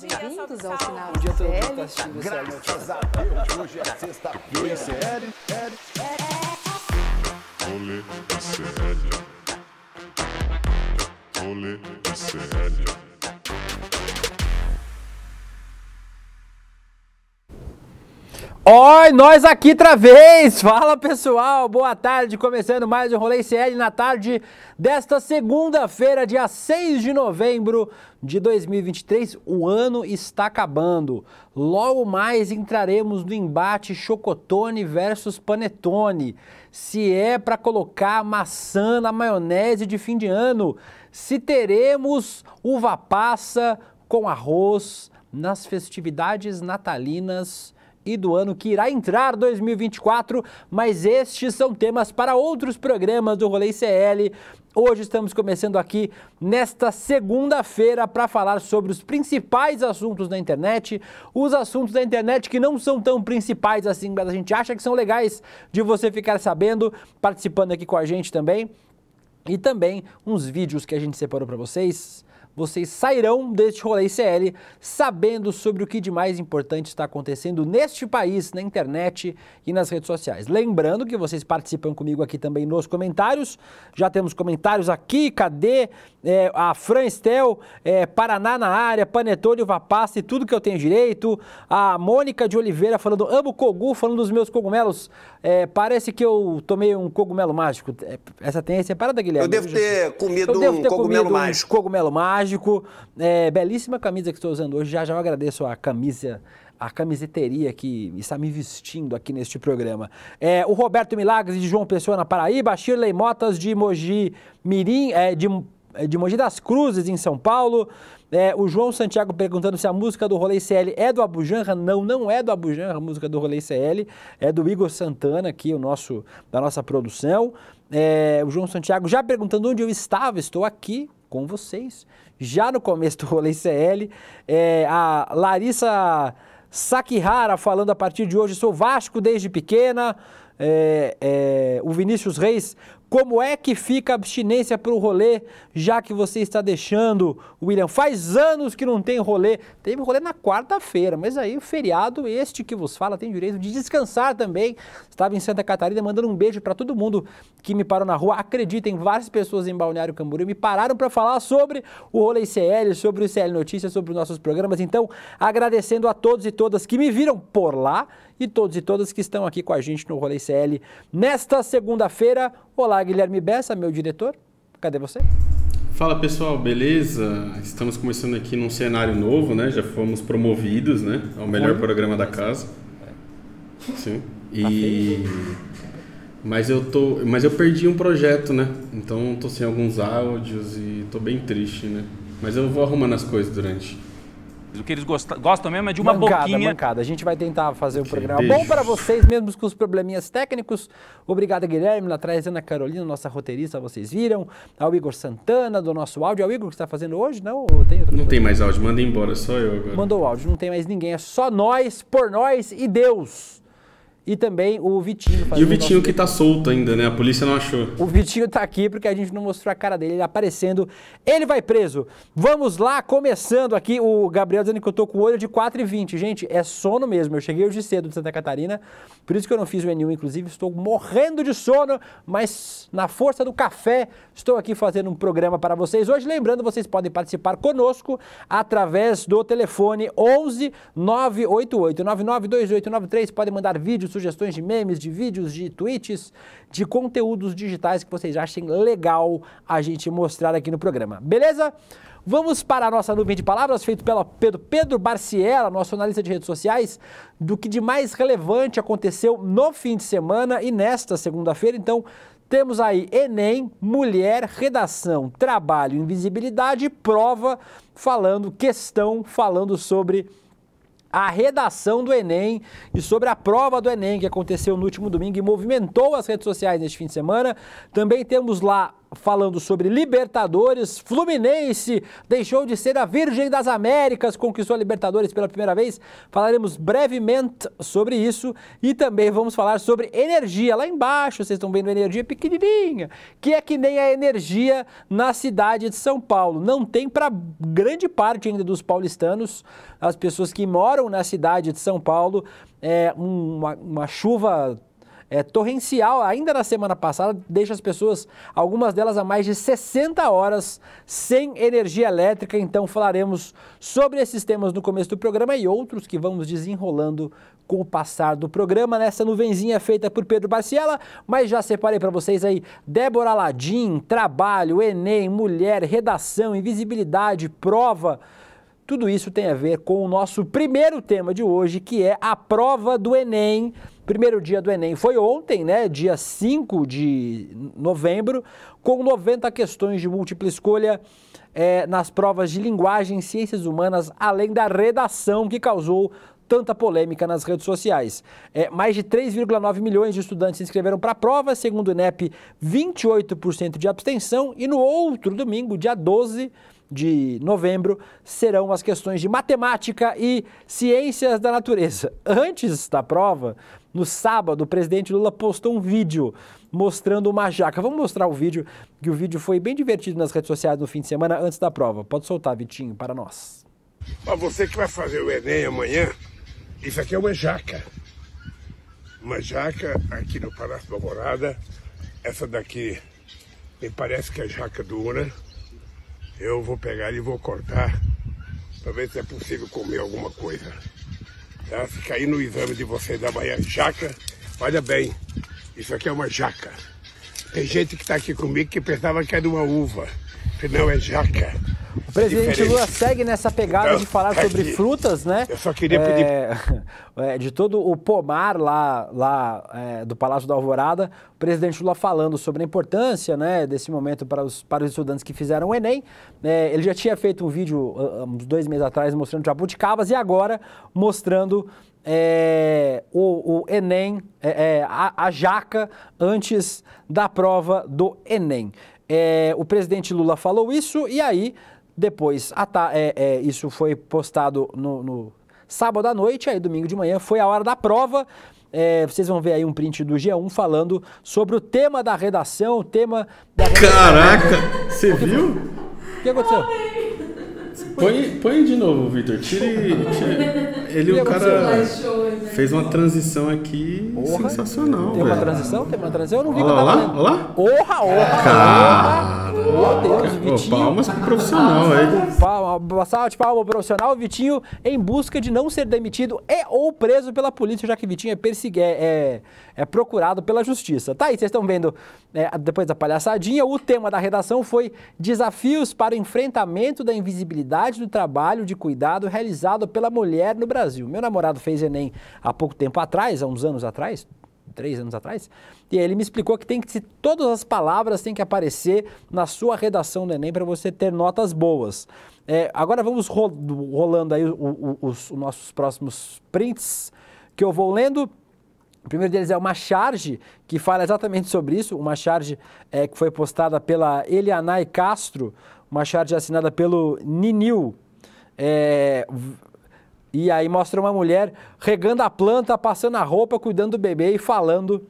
Bem-vindos ao final de série. Bom dia a tá assistindo Graças a Deus, hoje é sexta-feira. Oi, série, série, série. Olê, Olê, Oi, nós aqui outra vez! Fala pessoal, boa tarde! Começando mais um Rolê CL na tarde desta segunda-feira, dia 6 de novembro de 2023. O ano está acabando. Logo mais entraremos no embate Chocotone versus Panetone. Se é para colocar maçã na maionese de fim de ano, se teremos uva passa com arroz nas festividades natalinas e do ano que irá entrar 2024, mas estes são temas para outros programas do Rolê CL. Hoje estamos começando aqui nesta segunda-feira para falar sobre os principais assuntos da internet, os assuntos da internet que não são tão principais assim, mas a gente acha que são legais de você ficar sabendo, participando aqui com a gente também. E também uns vídeos que a gente separou para vocês vocês sairão deste rolê CL sabendo sobre o que de mais importante está acontecendo neste país, na internet e nas redes sociais. Lembrando que vocês participam comigo aqui também nos comentários. Já temos comentários aqui. Cadê é, a Fran Estel, é, Paraná na área, Panetone, Uva e tudo que eu tenho direito. A Mônica de Oliveira falando, amo Cogu, falando dos meus cogumelos. É, parece que eu tomei um cogumelo mágico. É, essa tem essa é parada, Guilherme. Eu devo ter comido eu um devo ter cogumelo mágico. Um cogumelo mágico mágico. É, belíssima camisa que estou usando hoje. Já já eu agradeço a camisa a camiseteria que está me vestindo aqui neste programa. É, o Roberto Milagres de João Pessoa na Paraíba, Shirley Motas de Mogi Mirim, é, de, é, de Mogi das Cruzes em São Paulo. É, o João Santiago perguntando se a música do Rolê CL é do Abujanra. Não, não é do Abujanra a música do Rolê CL. É do Igor Santana aqui, o nosso, da nossa produção. É, o João Santiago já perguntando onde eu estava. Estou aqui com vocês. Já no começo do Rolê CL, é, a Larissa Sakihara falando a partir de hoje, sou Vasco desde pequena. É, é, o Vinícius Reis como é que fica a abstinência para o rolê, já que você está deixando, William? Faz anos que não tem rolê. Teve rolê na quarta-feira, mas aí o feriado, este que vos fala, tem direito de descansar também. Estava em Santa Catarina, mandando um beijo para todo mundo que me parou na rua. Acreditem, várias pessoas em Balneário Camboriú me pararam para falar sobre o Rolê ICL, sobre o ICL Notícias, sobre os nossos programas. Então, agradecendo a todos e todas que me viram por lá e todos e todas que estão aqui com a gente no Rolê CL nesta segunda-feira. Olá, Guilherme Bessa, meu diretor. Cadê você? Fala pessoal, beleza? Estamos começando aqui num cenário novo, né? Já fomos promovidos, né? Ao melhor Oi. programa da casa. É. Sim. Tá e mas eu tô, mas eu perdi um projeto, né? Então tô sem alguns áudios e tô bem triste, né? Mas eu vou arrumando as coisas durante o que eles gostam, gostam mesmo é de uma mancada, boquinha. Mancada. A gente vai tentar fazer o programa Beijos. bom para vocês, mesmo com os probleminhas técnicos. Obrigado, Guilherme, lá atrás, Ana Carolina, nossa roteirista, vocês viram. Ao Igor Santana, do nosso áudio. É o Igor que está fazendo hoje, não? tem não tem mais áudio, manda embora, só eu agora. Mandou o áudio, não tem mais ninguém, é só nós, por nós e Deus. E também o Vitinho. E o Vitinho que tá solto ainda, né? A polícia não achou. O Vitinho tá aqui porque a gente não mostrou a cara dele, ele aparecendo. Ele vai preso. Vamos lá, começando aqui. O Gabriel dizendo que eu tô com o olho de 4 e 20. Gente, é sono mesmo. Eu cheguei hoje cedo de Santa Catarina, por isso que eu não fiz o N1, inclusive. Estou morrendo de sono, mas na força do café, estou aqui fazendo um programa para vocês. Hoje, lembrando, vocês podem participar conosco através do telefone 11 988 992893. Podem mandar vídeos sugestões de memes, de vídeos, de tweets, de conteúdos digitais que vocês achem legal a gente mostrar aqui no programa. Beleza? Vamos para a nossa nuvem de palavras, feito pelo Pedro Barciela, nosso analista de redes sociais, do que de mais relevante aconteceu no fim de semana e nesta segunda-feira. Então, temos aí Enem, mulher, redação, trabalho, invisibilidade, prova, falando, questão, falando sobre a redação do Enem e sobre a prova do Enem que aconteceu no último domingo e movimentou as redes sociais neste fim de semana. Também temos lá falando sobre Libertadores. Fluminense deixou de ser a Virgem das Américas, conquistou a Libertadores pela primeira vez. Falaremos brevemente sobre isso e também vamos falar sobre energia. Lá embaixo, vocês estão vendo energia pequenininha, que é que nem a energia na cidade de São Paulo. Não tem para grande parte ainda dos paulistanos, as pessoas que moram na cidade de São Paulo, é uma, uma chuva é, torrencial ainda na semana passada deixa as pessoas, algumas delas a mais de 60 horas sem energia elétrica. Então falaremos sobre esses temas no começo do programa e outros que vamos desenrolando com o passar do programa nessa nuvenzinha feita por Pedro Barciela, mas já separei para vocês aí Débora Ladim, trabalho, ENEM, mulher, redação, invisibilidade, prova. Tudo isso tem a ver com o nosso primeiro tema de hoje, que é a prova do ENEM Primeiro dia do Enem foi ontem, né, dia 5 de novembro, com 90 questões de múltipla escolha é, nas provas de linguagem e ciências humanas, além da redação que causou tanta polêmica nas redes sociais. É, mais de 3,9 milhões de estudantes se inscreveram para a prova, segundo o INEP, 28% de abstenção, e no outro domingo, dia 12 de novembro, serão as questões de matemática e ciências da natureza. Antes da prova, no sábado, o presidente Lula postou um vídeo mostrando uma jaca. Vamos mostrar o vídeo, que o vídeo foi bem divertido nas redes sociais no fim de semana antes da prova. Pode soltar, Vitinho, para nós. Para você que vai fazer o Enem amanhã, isso aqui é uma jaca. Uma jaca aqui no Palácio da Morada. Essa daqui me parece que é jaca dura. Eu vou pegar e vou cortar para ver se é possível comer alguma coisa. Tá? Se cair no exame de vocês da manhã, jaca, olha bem, isso aqui é uma jaca. Tem gente que está aqui comigo que pensava que é era uma uva. Senão é jaca. O presidente Diferente. Lula segue nessa pegada então, de falar sobre frutas, né? Eu só queria pedir. É, é, de todo o pomar lá, lá é, do Palácio da Alvorada, o presidente Lula falando sobre a importância né, desse momento para os, para os estudantes que fizeram o Enem. É, ele já tinha feito um vídeo ah, uns dois meses atrás mostrando jabuticabas e agora mostrando é, o, o, Enem, é, é, a, a jaca antes da prova do Enem. É, o presidente Lula falou isso e aí, depois, é, é, isso foi postado no, no, sábado à noite, aí domingo de manhã foi a hora da prova. É, vocês vão ver aí um print do G1 falando sobre o tema da redação, o tema da Caraca, você viu? O que aconteceu? Põe, põe de novo, Vitor. Tire, tire ele, é o cara né? fez uma transição aqui Orra. sensacional. Tem uma transição? Tem uma transição? Eu não vi olha lá, olha lá. Orra, orra, orra. Meu Deus, Vitinho. palmas pro profissional hein? Palma, salve de palma profissional, Vitinho, em busca de não ser demitido e ou preso pela polícia, já que Vitinho é, é, é, é procurado pela justiça. Tá aí, vocês estão vendo, é, depois da palhaçadinha, o tema da redação foi Desafios para o enfrentamento da invisibilidade do trabalho de cuidado realizado pela mulher no Brasil. Meu namorado fez Enem há pouco tempo atrás, há uns anos atrás, três anos atrás, e ele me explicou que tem que, se todas as palavras têm que aparecer na sua redação do Enem para você ter notas boas. É, agora vamos ro rolando aí o, o, os, os nossos próximos prints que eu vou lendo. O primeiro deles é uma charge que fala exatamente sobre isso, uma charge é, que foi postada pela Elianai Castro, uma charge assinada pelo Ninil. É, e aí mostra uma mulher regando a planta, passando a roupa, cuidando do bebê e falando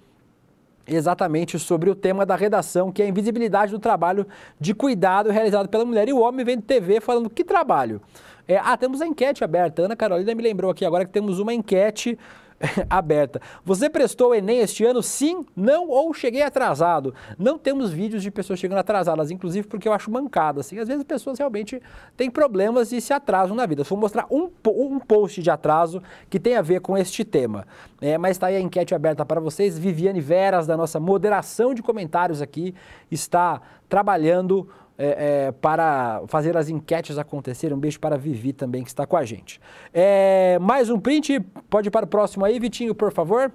exatamente sobre o tema da redação, que é a invisibilidade do trabalho de cuidado realizado pela mulher. E o homem vem de TV falando que trabalho. É, ah, temos a enquete aberta. Ana Carolina me lembrou aqui agora que temos uma enquete aberta. Você prestou o Enem este ano? Sim, não ou cheguei atrasado? Não temos vídeos de pessoas chegando atrasadas, inclusive porque eu acho mancada. Assim, às vezes as pessoas realmente têm problemas e se atrasam na vida. Eu vou mostrar um, um post de atraso que tem a ver com este tema. É, mas está aí a enquete aberta para vocês. Viviane Veras, da nossa moderação de comentários aqui, está trabalhando é, é, para fazer as enquetes acontecerem. Um beijo para a Vivi também, que está com a gente. É, mais um print, pode ir para o próximo aí, Vitinho, por favor.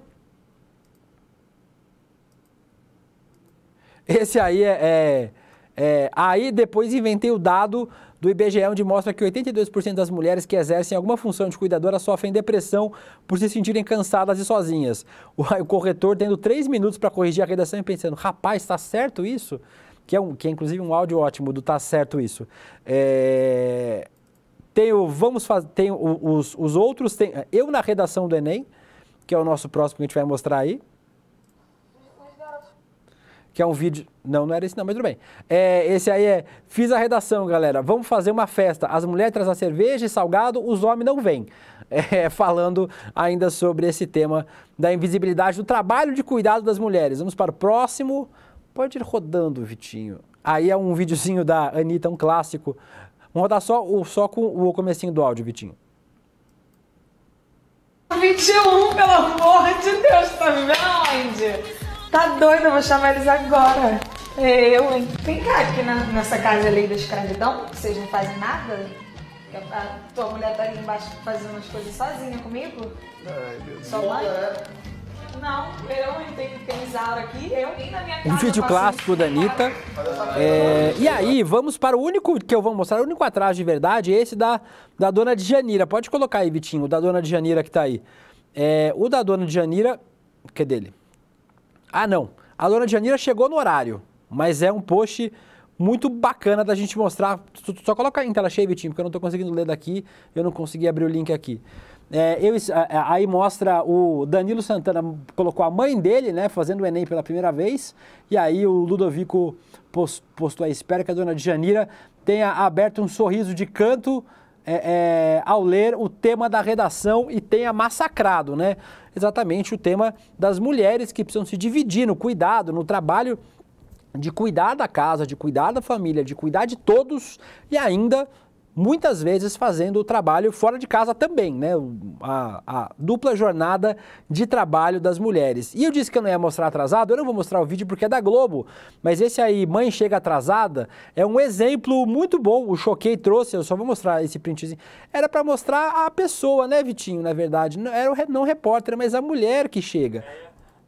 Esse aí é. é, é aí depois inventei o dado do IBGE, onde mostra que 82% das mulheres que exercem alguma função de cuidadora sofrem depressão por se sentirem cansadas e sozinhas. O, o corretor tendo 3 minutos para corrigir a redação e pensando: rapaz, está certo isso? que é, um, que é inclusive um áudio ótimo do Tá Certo Isso. É, tem o Vamos Fazer, tem o, os, os outros, tem eu na redação do Enem, que é o nosso próximo que a gente vai mostrar aí. Que é um vídeo. Não, não era esse, não, mas tudo bem. É, esse aí é. Fiz a redação, galera. Vamos fazer uma festa. As mulheres trazem a cerveja e salgado, os homens não vêm. É, falando ainda sobre esse tema da invisibilidade do trabalho de cuidado das mulheres. Vamos para o próximo. Pode ir rodando Vitinho. Aí é um videozinho da Anitta, um clássico. Vamos rodar só, o, só com o comecinho do áudio, Vitinho. 21, pelo amor de Deus, tá vendo onde? Tá doido, eu vou chamar eles agora. É, eu, hein? Vem cá, aqui na, nessa casa ali da escravidão, vocês não fazem nada? a, a tua mulher tá ali embaixo fazendo as coisas sozinha comigo? Ai, meu Deus. Só mãe? É. Não, eu entrei porque eles aqui, eu vim na minha casa. Um vídeo clássico da Anitta. É, e aí, vamos para o único que eu vou mostrar, o único atrás de verdade, esse da, da dona de Janira. Pode colocar aí, Vitinho, o da dona de Janira que tá aí. É, o da dona de Janira, que é dele? Ah, não. A dona de Janira chegou no horário, mas é um post muito bacana da gente mostrar. Só coloca em tela cheia, Vitinho, porque eu não estou conseguindo ler daqui, eu não consegui abrir o link aqui. É, eu, aí mostra o Danilo Santana colocou a mãe dele, né, fazendo o Enem pela primeira vez. E aí o Ludovico post, postou a espera que a dona Djanira tenha aberto um sorriso de canto é, é, ao ler o tema da redação e tenha massacrado, né? Exatamente o tema das mulheres que precisam se dividir no cuidado, no trabalho de cuidar da casa, de cuidar da família, de cuidar de todos e ainda muitas vezes fazendo o trabalho fora de casa também, né? A, a, dupla jornada de trabalho das mulheres. E eu disse que eu não ia mostrar atrasado, eu não vou mostrar o vídeo porque é da Globo, mas esse aí, Mãe Chega Atrasada, é um exemplo muito bom. O Choquei trouxe, eu só vou mostrar esse printzinho. Era para mostrar a pessoa, né, Vitinho, na verdade? Não, era o, não o repórter, mas a mulher que chega.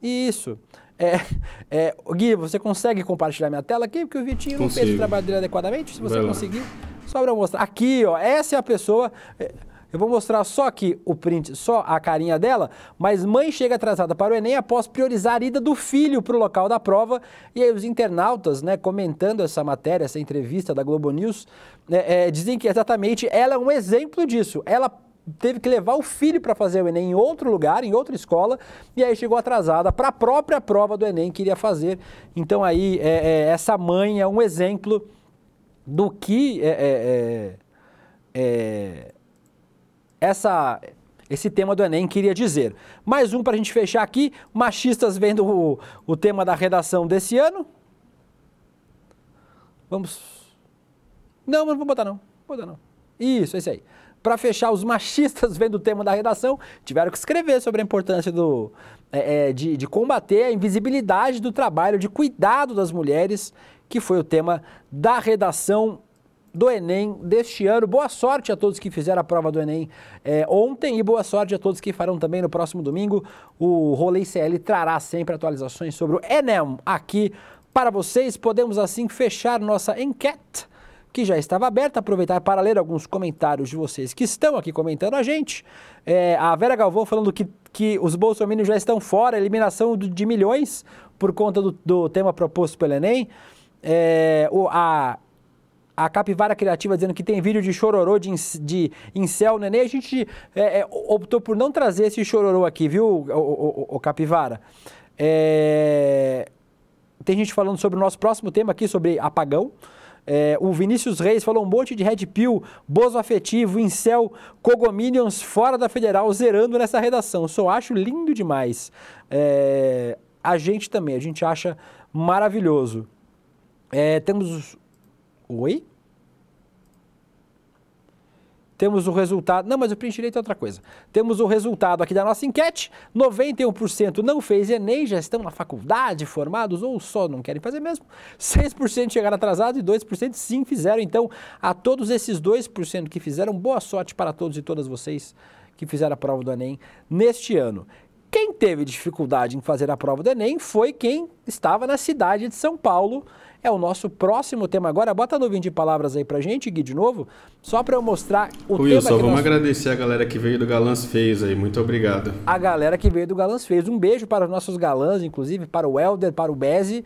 Isso. É, é, Gui, você consegue compartilhar minha tela aqui? Porque o Vitinho Consigo. não fez o trabalho dele adequadamente. Se você Vai conseguir, lá. só para mostrar. Aqui, ó, essa é a pessoa. É, eu vou mostrar só aqui o print, só a carinha dela, mas mãe chega atrasada para o Enem após priorizar a ida do filho para o local da prova. E aí os internautas, né, comentando essa matéria, essa entrevista da Globo News, né, é, dizem que exatamente ela é um exemplo disso. Ela teve que levar o filho para fazer o Enem em outro lugar, em outra escola, e aí chegou atrasada para a própria prova do Enem que iria fazer. Então aí é, é, essa mãe é um exemplo do que é, é, é, é essa esse tema do Enem queria dizer. Mais um para a gente fechar aqui, machistas vendo o, o tema da redação desse ano. Vamos... Não, não vou botar não, vou botar não. Isso, é isso aí. Para fechar, os machistas, vendo o tema da redação, tiveram que escrever sobre a importância do, é, é, de, de combater a invisibilidade do trabalho de cuidado das mulheres, que foi o tema da redação do Enem deste ano. Boa sorte a todos que fizeram a prova do Enem é, ontem e boa sorte a todos que farão também no próximo domingo. O Rolê CL trará sempre atualizações sobre o Enem aqui para vocês. Podemos assim fechar nossa enquete que já estava aberta. Aproveitar para ler alguns comentários de vocês que estão aqui comentando a gente. É, a Vera Galvão falando que, que os bolsominions já estão fora, eliminação de milhões por conta do, do tema proposto pelo Enem. É, o, a a Capivara Criativa dizendo que tem vídeo de chororô de, de incel Enem. A gente é, é, optou por não trazer esse chororô aqui, viu, o, o, o, o Capivara? É... Tem gente falando sobre o nosso próximo tema aqui, sobre apagão. É, o Vinícius Reis falou um monte de Red Pill, Bozo Afetivo, Incel, Cogominions fora da Federal, zerando nessa redação. Só acho lindo demais. É, a gente também, a gente acha maravilhoso. É, temos. Oi? Temos o resultado. Não, mas o print direito é outra coisa. Temos o resultado aqui da nossa enquete: 91% não fez Enem, já estão na faculdade, formados ou só não querem fazer mesmo. 6% chegaram atrasados e 2% sim fizeram. Então, a todos esses 2% que fizeram, boa sorte para todos e todas vocês que fizeram a prova do Enem neste ano. Quem teve dificuldade em fazer a prova do Enem foi quem estava na cidade de São Paulo é o nosso próximo tema agora. Bota no de palavras aí pra gente, Gui, de novo, só para eu mostrar o Will, tema Wilson, vamos nós... agradecer a galera que veio do Galãs Fez aí, muito obrigado. A galera que veio do Galãs Fez, um beijo para os nossos galãs, inclusive, para o Helder, para o Beze,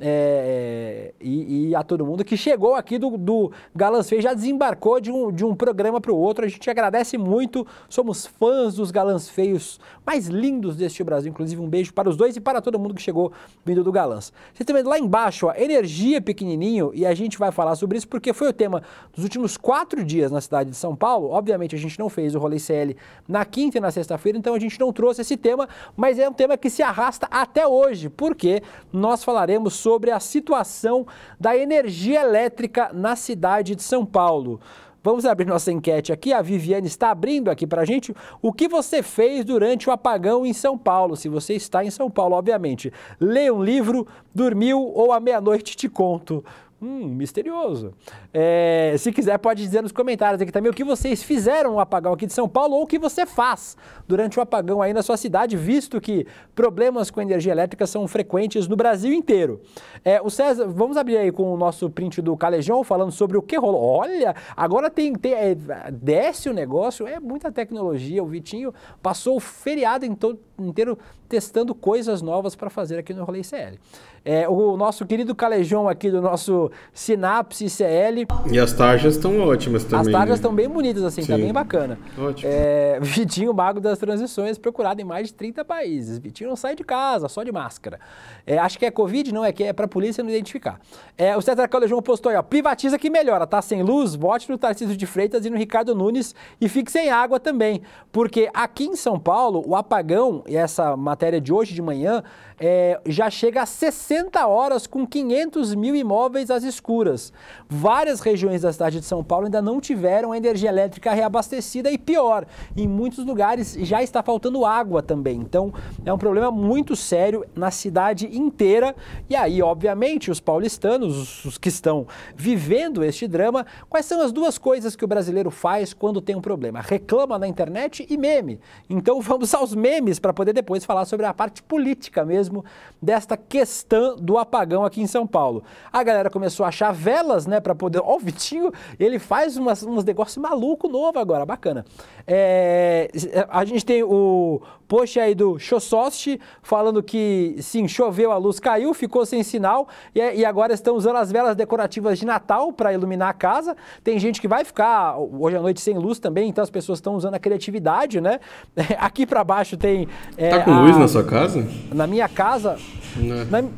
é, é, e, e, a todo mundo que chegou aqui do, do Galãs Feios, já desembarcou de um, de um programa para o outro. A gente agradece muito, somos fãs dos Galãs Feios mais lindos deste Brasil. Inclusive, um beijo para os dois e para todo mundo que chegou vindo do Galãs. Você também lá embaixo, ó, energia pequenininho, e a gente vai falar sobre isso porque foi o tema dos últimos quatro dias na cidade de São Paulo. Obviamente, a gente não fez o Rolê CL na quinta e na sexta-feira, então a gente não trouxe esse tema, mas é um tema que se arrasta até hoje, porque nós falaremos sobre sobre a situação da energia elétrica na cidade de São Paulo. Vamos abrir nossa enquete aqui. A Viviane está abrindo aqui para a gente o que você fez durante o apagão em São Paulo. Se você está em São Paulo, obviamente. Leia um livro, dormiu ou à meia-noite te conto. Hum, misterioso. É, se quiser, pode dizer nos comentários aqui também o que vocês fizeram no apagão aqui de São Paulo ou o que você faz durante o apagão aí na sua cidade, visto que problemas com energia elétrica são frequentes no Brasil inteiro. É, o César, vamos abrir aí com o nosso print do Calejão falando sobre o que rolou. Olha, agora tem, tem é, desce o negócio, é muita tecnologia. O Vitinho passou o feriado então, inteiro testando coisas novas para fazer aqui no Rolê CL. É, o nosso querido Calejão aqui do nosso Sinapse CL. E as tarjas estão ótimas também. As tarjas estão né? bem bonitas, assim, tá Sim. tá bem bacana. Ótimo. É, Vitinho, mago das transições, procurado em mais de 30 países. Vitinho não sai de casa, só de máscara. É, acho que é Covid, não é que é pra polícia não identificar. É, o César Calejão postou aí, ó, privatiza que melhora, tá sem luz, vote no Tarcísio de Freitas e no Ricardo Nunes e fique sem água também. Porque aqui em São Paulo, o apagão, e essa matéria de hoje de manhã, é, já chega a 60 60 horas com 500 mil imóveis às escuras. Várias regiões da cidade de São Paulo ainda não tiveram a energia elétrica reabastecida e pior, em muitos lugares já está faltando água também. Então é um problema muito sério na cidade inteira. E aí, obviamente, os paulistanos, os que estão vivendo este drama, quais são as duas coisas que o brasileiro faz quando tem um problema? Reclama na internet e meme. Então vamos aos memes para poder depois falar sobre a parte política mesmo desta questão do apagão aqui em São Paulo. A galera começou a achar velas, né, para poder... Ó, o Vitinho, ele faz umas, uns negócios maluco novo agora, bacana. É, a gente tem o Post aí do Chossost falando que sim, choveu, a luz caiu, ficou sem sinal e, é, e agora estão usando as velas decorativas de Natal para iluminar a casa. Tem gente que vai ficar hoje à noite sem luz também, então as pessoas estão usando a criatividade, né? Aqui para baixo tem. É, tá com a... luz na sua casa? Na minha casa. Não. Na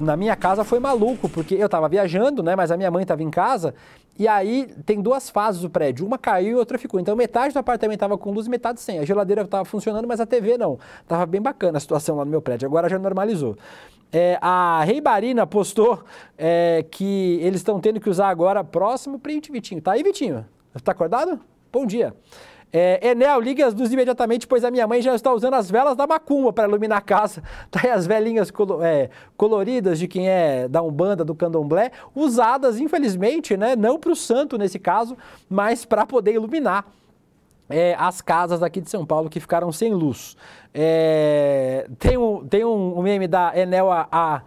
na minha casa foi maluco, porque eu estava viajando, né? Mas a minha mãe estava em casa. E aí tem duas fases do prédio, uma caiu e outra ficou. Então metade do apartamento estava com luz e metade sem. A geladeira estava funcionando, mas a TV não. Tava bem bacana a situação lá no meu prédio. Agora já normalizou. É, a reibarina postou é, que eles estão tendo que usar agora próximo print, Vitinho. Tá aí, Vitinho? Tá acordado? Bom dia. É, Enel, ligue as luzes imediatamente, pois a minha mãe já está usando as velas da macumba para iluminar a casa. Tá aí as velhinhas colo é, coloridas de quem é da Umbanda, do Candomblé, usadas, infelizmente, né, não para o santo nesse caso, mas para poder iluminar é, as casas aqui de São Paulo que ficaram sem luz. É, tem um, tem um, um meme da Enel a, a,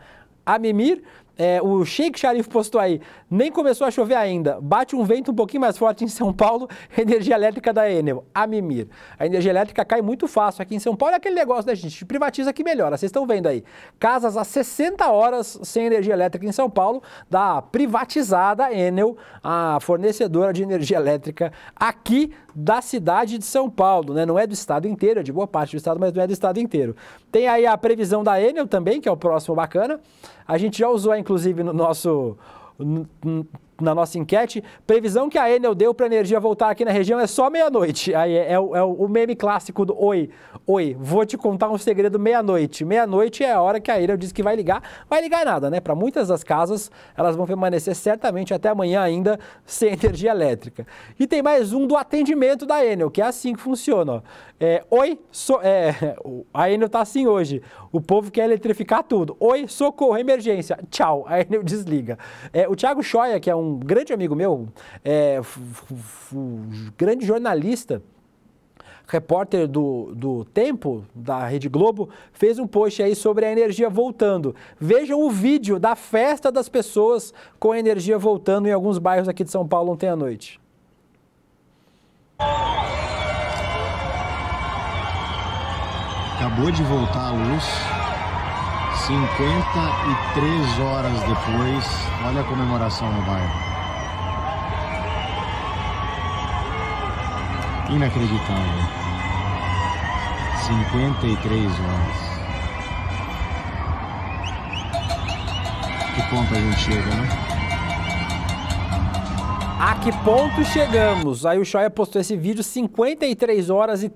a Mimir, é, o Sheik Sharif postou aí, nem começou a chover ainda, bate um vento um pouquinho mais forte em São Paulo, energia elétrica da Enel, a mimir. A energia elétrica cai muito fácil aqui em São Paulo, é aquele negócio, né gente, privatiza que melhora, vocês estão vendo aí. Casas a 60 horas sem energia elétrica em São Paulo, da privatizada Enel, a fornecedora de energia elétrica aqui da cidade de São Paulo, né? Não é do estado inteiro, é de boa parte do estado, mas não é do estado inteiro. Tem aí a previsão da Enel também, que é o próximo bacana. A gente já usou, inclusive, no nosso na nossa enquete, previsão que a Enel deu para a energia voltar aqui na região é só meia-noite. Aí é, é, o, é, o meme clássico do oi, oi, vou te contar um segredo meia-noite. Meia-noite é a hora que a Enel diz que vai ligar. Vai ligar nada, né? Para muitas das casas, elas vão permanecer certamente até amanhã ainda sem energia elétrica. E tem mais um do atendimento da Enel, que é assim que funciona. Ó. É, Oi, so, é, a Enel tá assim hoje. O povo quer eletrificar tudo. Oi, socorro, emergência. Tchau. A Enel desliga. É, o Thiago Schoia, que é um grande amigo meu, é, grande jornalista, repórter do, do Tempo, da Rede Globo, fez um post aí sobre a energia voltando. Vejam o vídeo da festa das pessoas com a energia voltando em alguns bairros aqui de São Paulo ontem à noite. Acabou de voltar a luz. 53 horas depois, olha a comemoração no bairro. Inacreditável. 53 horas. Que ponto a gente chega, né? A que ponto chegamos? Aí o Shoya postou esse vídeo 53 horas e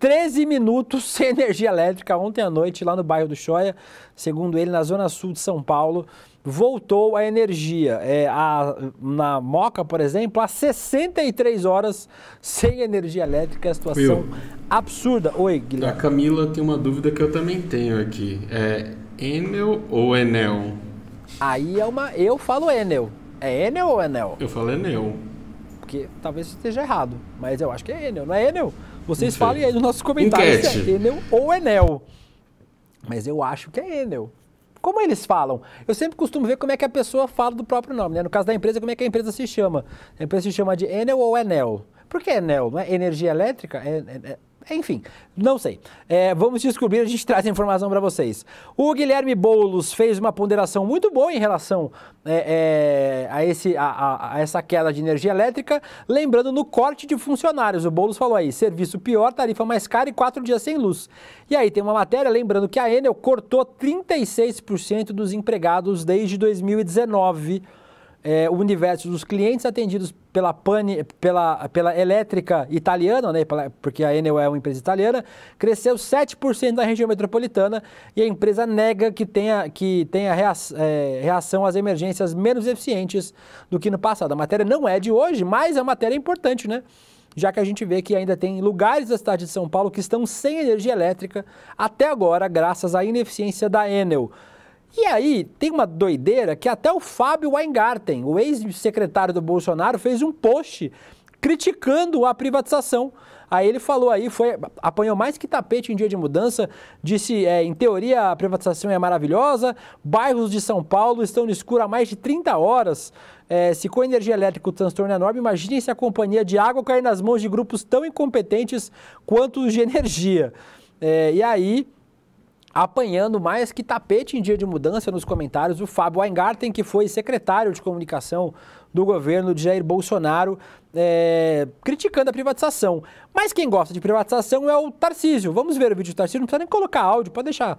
13 minutos sem energia elétrica ontem à noite lá no bairro do Choia, segundo ele, na zona sul de São Paulo, voltou a energia. É, a, na Moca, por exemplo, há 63 horas sem energia elétrica, é a situação absurda. Oi, Guilherme. A Camila tem uma dúvida que eu também tenho aqui. É Enel ou Enel? Aí é uma. Eu falo Enel. É Enel ou Enel? Eu falo Enel. Porque talvez esteja errado, mas eu acho que é Enel, não é Enel? Vocês falem aí nos nossos comentários Enquete. se é Enel ou Enel. Mas eu acho que é Enel. Como eles falam? Eu sempre costumo ver como é que a pessoa fala do próprio nome, né? No caso da empresa, como é que a empresa se chama? A empresa se chama de Enel ou Enel? Por que Enel? Não é energia elétrica? É, é, é enfim, não sei. É, vamos descobrir, a gente traz a informação para vocês. O Guilherme Boulos fez uma ponderação muito boa em relação é, é, a, esse, a, a, a, essa queda de energia elétrica, lembrando no corte de funcionários. O Boulos falou aí: serviço pior, tarifa mais cara e quatro dias sem luz. E aí tem uma matéria lembrando que a Enel cortou 36% dos empregados desde 2019 é, o universo dos clientes atendidos pela, Pani, pela, pela elétrica italiana, né, porque a Enel é uma empresa italiana, cresceu 7% na região metropolitana e a empresa nega que tenha, que tenha reação, é, reação às emergências menos eficientes do que no passado. A matéria não é de hoje, mas a matéria é importante, né? já que a gente vê que ainda tem lugares da cidade de São Paulo que estão sem energia elétrica até agora, graças à ineficiência da Enel. E aí tem uma doideira que até o Fábio Weingarten, o ex-secretário do Bolsonaro, fez um post criticando a privatização. Aí ele falou aí, foi, apanhou mais que tapete em dia de mudança, disse, é, em teoria a privatização é maravilhosa, bairros de São Paulo estão no escuro há mais de 30 horas, é, se com energia elétrica o transtorno é enorme, imaginem se a companhia de água cair nas mãos de grupos tão incompetentes quanto os de energia. É, e aí apanhando mais que tapete em dia de mudança nos comentários o Fábio Weingarten, que foi secretário de comunicação do governo de Jair Bolsonaro, é, criticando a privatização. Mas quem gosta de privatização é o Tarcísio. Vamos ver o vídeo do Tarcísio, não precisa nem colocar áudio, pode deixar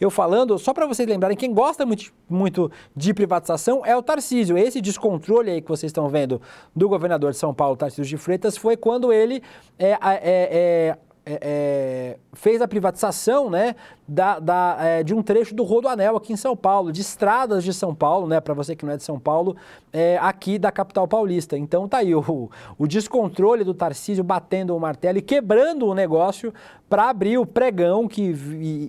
eu falando, só para vocês lembrarem, quem gosta muito, muito, de privatização é o Tarcísio. Esse descontrole aí que vocês estão vendo do governador de São Paulo, Tarcísio de Freitas, foi quando ele é, é, é é, é, fez a privatização né, da, da é, de um trecho do Rodoanel aqui em São Paulo, de estradas de São Paulo, né, para você que não é de São Paulo, é, aqui da capital paulista. Então tá aí o, o descontrole do Tarcísio batendo o martelo e quebrando o negócio para abrir o pregão que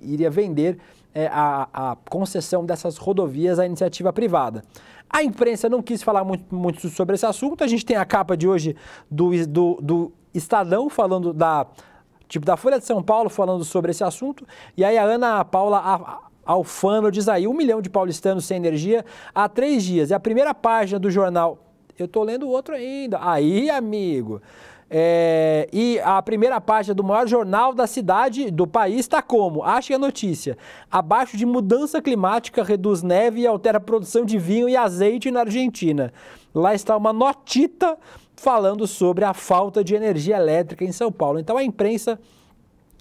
iria vender é, a, a concessão dessas rodovias à iniciativa privada. A imprensa não quis falar muito, muito sobre esse assunto. A gente tem a capa de hoje do, do, do Estadão falando da tipo da Folha de São Paulo falando sobre esse assunto, e aí a Ana Paula Alfano diz aí, um milhão de paulistanos sem energia há três dias. E é a primeira página do jornal, eu tô lendo outro ainda, aí amigo... É, e a primeira página do maior jornal da cidade, do país, está como? Ache a notícia. Abaixo de mudança climática, reduz neve e altera a produção de vinho e azeite na Argentina. Lá está uma notita falando sobre a falta de energia elétrica em São Paulo. Então a imprensa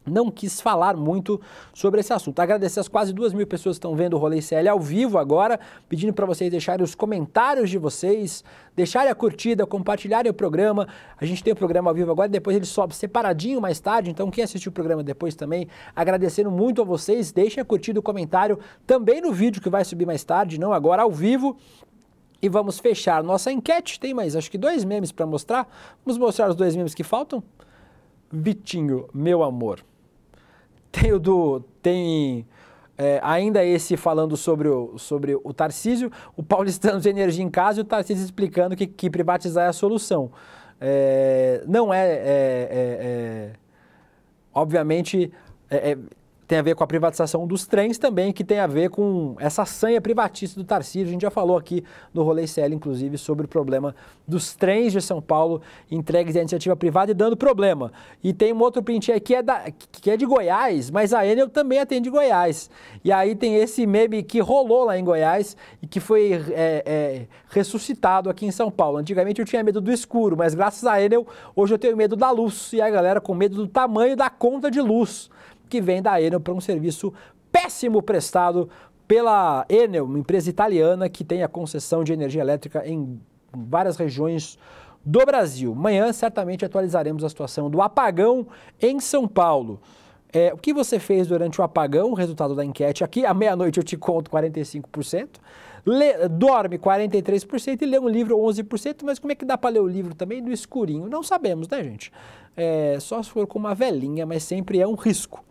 não quis falar muito sobre esse assunto. Agradecer as quase duas mil pessoas que estão vendo o Rolê CL ao vivo agora, pedindo para vocês deixarem os comentários de vocês, deixarem a curtida, compartilharem o programa. A gente tem o programa ao vivo agora, depois ele sobe separadinho mais tarde, então quem assistiu o programa depois também, agradecendo muito a vocês, deixem a curtida o comentário também no vídeo que vai subir mais tarde, não agora ao vivo. E vamos fechar nossa enquete. Tem mais, acho que dois memes para mostrar. Vamos mostrar os dois memes que faltam. Vitinho, meu amor. Tem o do. Tem. É, ainda esse falando sobre o, sobre o Tarcísio, o paulistano de energia em casa e o Tarcísio explicando que, que privatizar é a solução. É, não é, é, é, é obviamente, é, tem a ver com a privatização dos trens também, que tem a ver com essa sanha privatista do Tarcísio. A gente já falou aqui no Rolê CL, inclusive, sobre o problema dos trens de São Paulo entregues à iniciativa privada e dando problema. E tem um outro print aqui que é, da, que é de Goiás, mas a Enel também atende Goiás. E aí tem esse meme que rolou lá em Goiás e que foi é, é, ressuscitado aqui em São Paulo. Antigamente eu tinha medo do escuro, mas graças a Enel, hoje eu tenho medo da luz. E a galera com medo do tamanho da conta de luz que vem da Enel para um serviço péssimo prestado pela Enel, uma empresa italiana que tem a concessão de energia elétrica em várias regiões do Brasil. Amanhã certamente atualizaremos a situação do apagão em São Paulo. É, o que você fez durante o apagão, o resultado da enquete aqui, à meia-noite eu te conto 45%, lê, dorme 43% e lê um livro 11%, mas como é que dá para ler o livro também no escurinho? Não sabemos, né, gente? É, só se for com uma velhinha, mas sempre é um risco.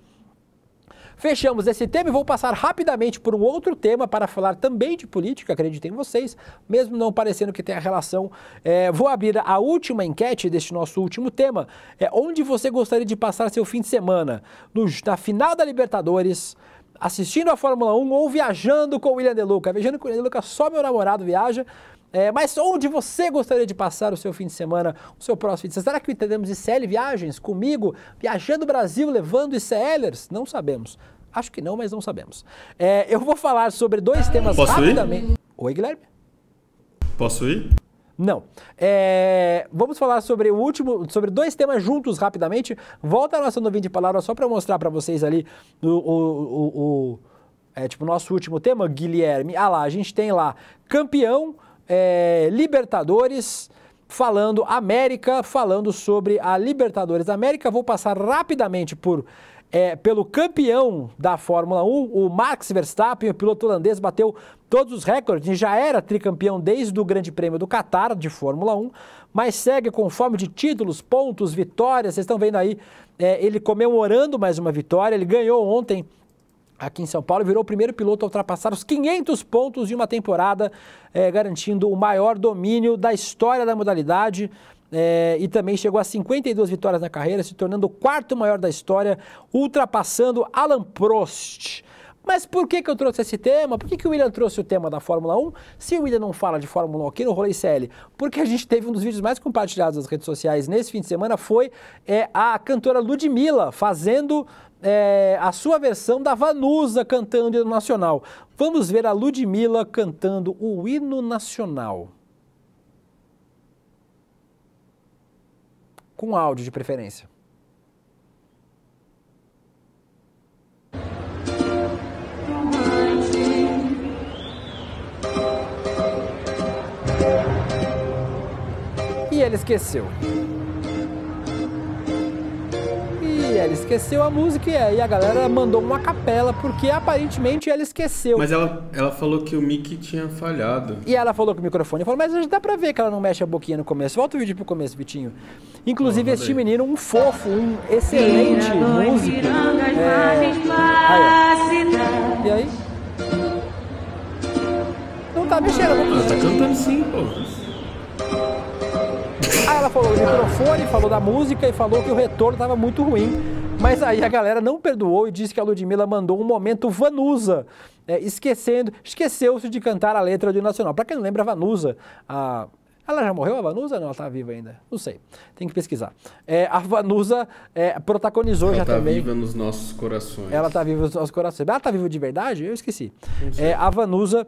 Fechamos esse tema e vou passar rapidamente por um outro tema para falar também de política, acreditem em vocês, mesmo não parecendo que tenha relação. É, vou abrir a última enquete deste nosso último tema. É onde você gostaria de passar seu fim de semana? No, na final da Libertadores, assistindo a Fórmula 1 ou viajando com o William De Luca. Viajando com o William De Luca, só meu namorado viaja, é, mas onde você gostaria de passar o seu fim de semana, o seu próximo fim de semana? Será que entendemos ICL Viagens comigo, viajando o Brasil, levando ICLers? Não sabemos. Acho que não, mas não sabemos. É, eu vou falar sobre dois temas Posso rapidamente. Ir? Oi, Guilherme. Posso ir? Não. É, vamos falar sobre o último, sobre dois temas juntos rapidamente. Volta a nossa novinha de palavra só para mostrar para vocês ali o, o, o, o é, tipo, nosso último tema, Guilherme. Ah lá, a gente tem lá campeão é, Libertadores, falando América, falando sobre a Libertadores da América. Vou passar rapidamente por é, pelo campeão da Fórmula 1, o Max Verstappen, o piloto holandês, bateu todos os recordes já era tricampeão desde o Grande Prêmio do Catar de Fórmula 1, mas segue com fome de títulos, pontos, vitórias. Vocês estão vendo aí é, ele comemorando mais uma vitória. Ele ganhou ontem aqui em São Paulo, virou o primeiro piloto a ultrapassar os 500 pontos em uma temporada, é, garantindo o maior domínio da história da modalidade. É, e também chegou a 52 vitórias na carreira, se tornando o quarto maior da história, ultrapassando Alan Prost. Mas por que, que eu trouxe esse tema? Por que, que o William trouxe o tema da Fórmula 1? Se o William não fala de Fórmula 1 aqui no Rolê CL, porque a gente teve um dos vídeos mais compartilhados nas redes sociais nesse fim de semana, foi é, a cantora Ludmilla fazendo é, a sua versão da Vanusa cantando o hino nacional. Vamos ver a Ludmilla cantando o hino nacional. Com áudio de preferência. E ele esqueceu ela esqueceu a música e, aí é, a galera mandou uma capela porque aparentemente ela esqueceu. Mas ela, ela falou que o mic tinha falhado. E ela falou com o microfone falou, mas dá pra ver que ela não mexe a boquinha no começo. Volta o vídeo pro começo, Vitinho. Inclusive, oh, este menino, um fofo, um excelente músico. É... Aí, e aí? Não tá mexendo. Ela tá cantando sim, pô ela falou do microfone, falou da música e falou que o retorno estava muito ruim. Mas aí a galera não perdoou e disse que a Ludmilla mandou um momento Vanusa, é, esquecendo, esqueceu-se de cantar a letra do Nacional. Para quem não lembra, Vanusa, a ela já morreu, a Vanusa? Não, ela está viva ainda. Não sei. Tem que pesquisar. É, a Vanusa é, protagonizou ela já tá também. Ela está viva nos nossos corações. Ela está viva nos nossos corações. Ela está viva de verdade? Eu esqueci. É, a Vanusa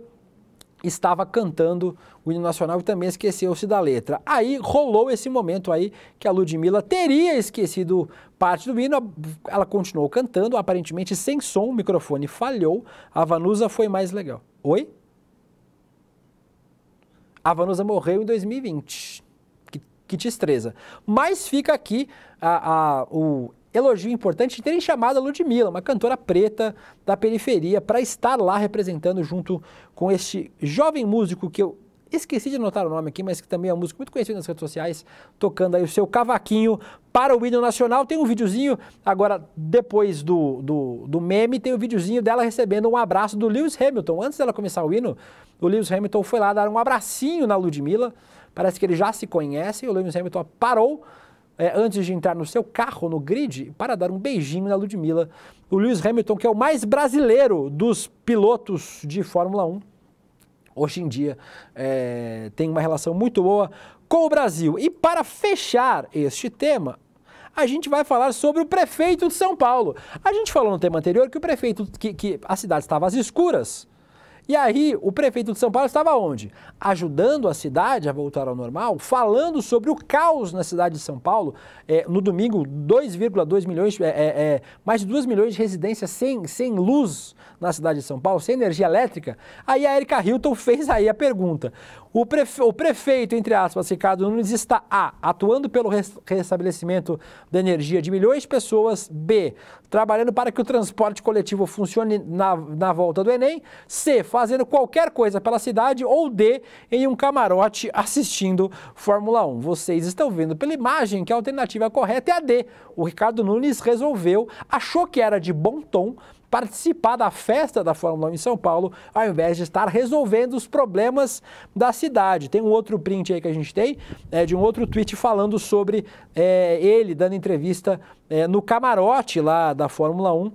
estava cantando o hino nacional e também esqueceu-se da letra. Aí rolou esse momento aí que a Ludmilla teria esquecido parte do hino, ela continuou cantando, aparentemente sem som, o microfone falhou, a Vanusa foi mais legal. Oi? A Vanusa morreu em 2020. Que, que destreza. Mas fica aqui a, a, o elogio importante de terem chamado a Ludmilla, uma cantora preta da periferia, para estar lá representando junto com este jovem músico que eu esqueci de anotar o nome aqui, mas que também é um músico muito conhecido nas redes sociais, tocando aí o seu cavaquinho para o hino nacional. Tem um videozinho, agora depois do, do, do meme, tem o um videozinho dela recebendo um abraço do Lewis Hamilton. Antes dela começar o hino, o Lewis Hamilton foi lá dar um abracinho na Ludmilla. Parece que eles já se conhecem, o Lewis Hamilton parou é, antes de entrar no seu carro, no grid, para dar um beijinho na Ludmilla. O Lewis Hamilton, que é o mais brasileiro dos pilotos de Fórmula 1, hoje em dia é, tem uma relação muito boa com o Brasil. E para fechar este tema, a gente vai falar sobre o prefeito de São Paulo. A gente falou no tema anterior que o prefeito, que, que a cidade estava às escuras e aí, o prefeito de São Paulo estava onde? Ajudando a cidade a voltar ao normal, falando sobre o caos na cidade de São Paulo. É, no domingo, 2,2 milhões, é, é, é, mais de 2 milhões de residências sem, sem luz na cidade de São Paulo, sem energia elétrica. Aí a Erika Hilton fez aí a pergunta: o, prefe... o prefeito, entre aspas, Ricardo Nunes, está A. Atuando pelo restabelecimento da energia de milhões de pessoas. B. Trabalhando para que o transporte coletivo funcione na, na volta do Enem. C. Fazendo qualquer coisa pela cidade. Ou D. Em um camarote assistindo Fórmula 1. Vocês estão vendo pela imagem que a alternativa correta é a D. O Ricardo Nunes resolveu, achou que era de bom tom participar da festa da Fórmula 1 em São Paulo, ao invés de estar resolvendo os problemas da cidade. Tem um outro print aí que a gente tem, é, de um outro tweet falando sobre é, ele dando entrevista é, no camarote lá da Fórmula 1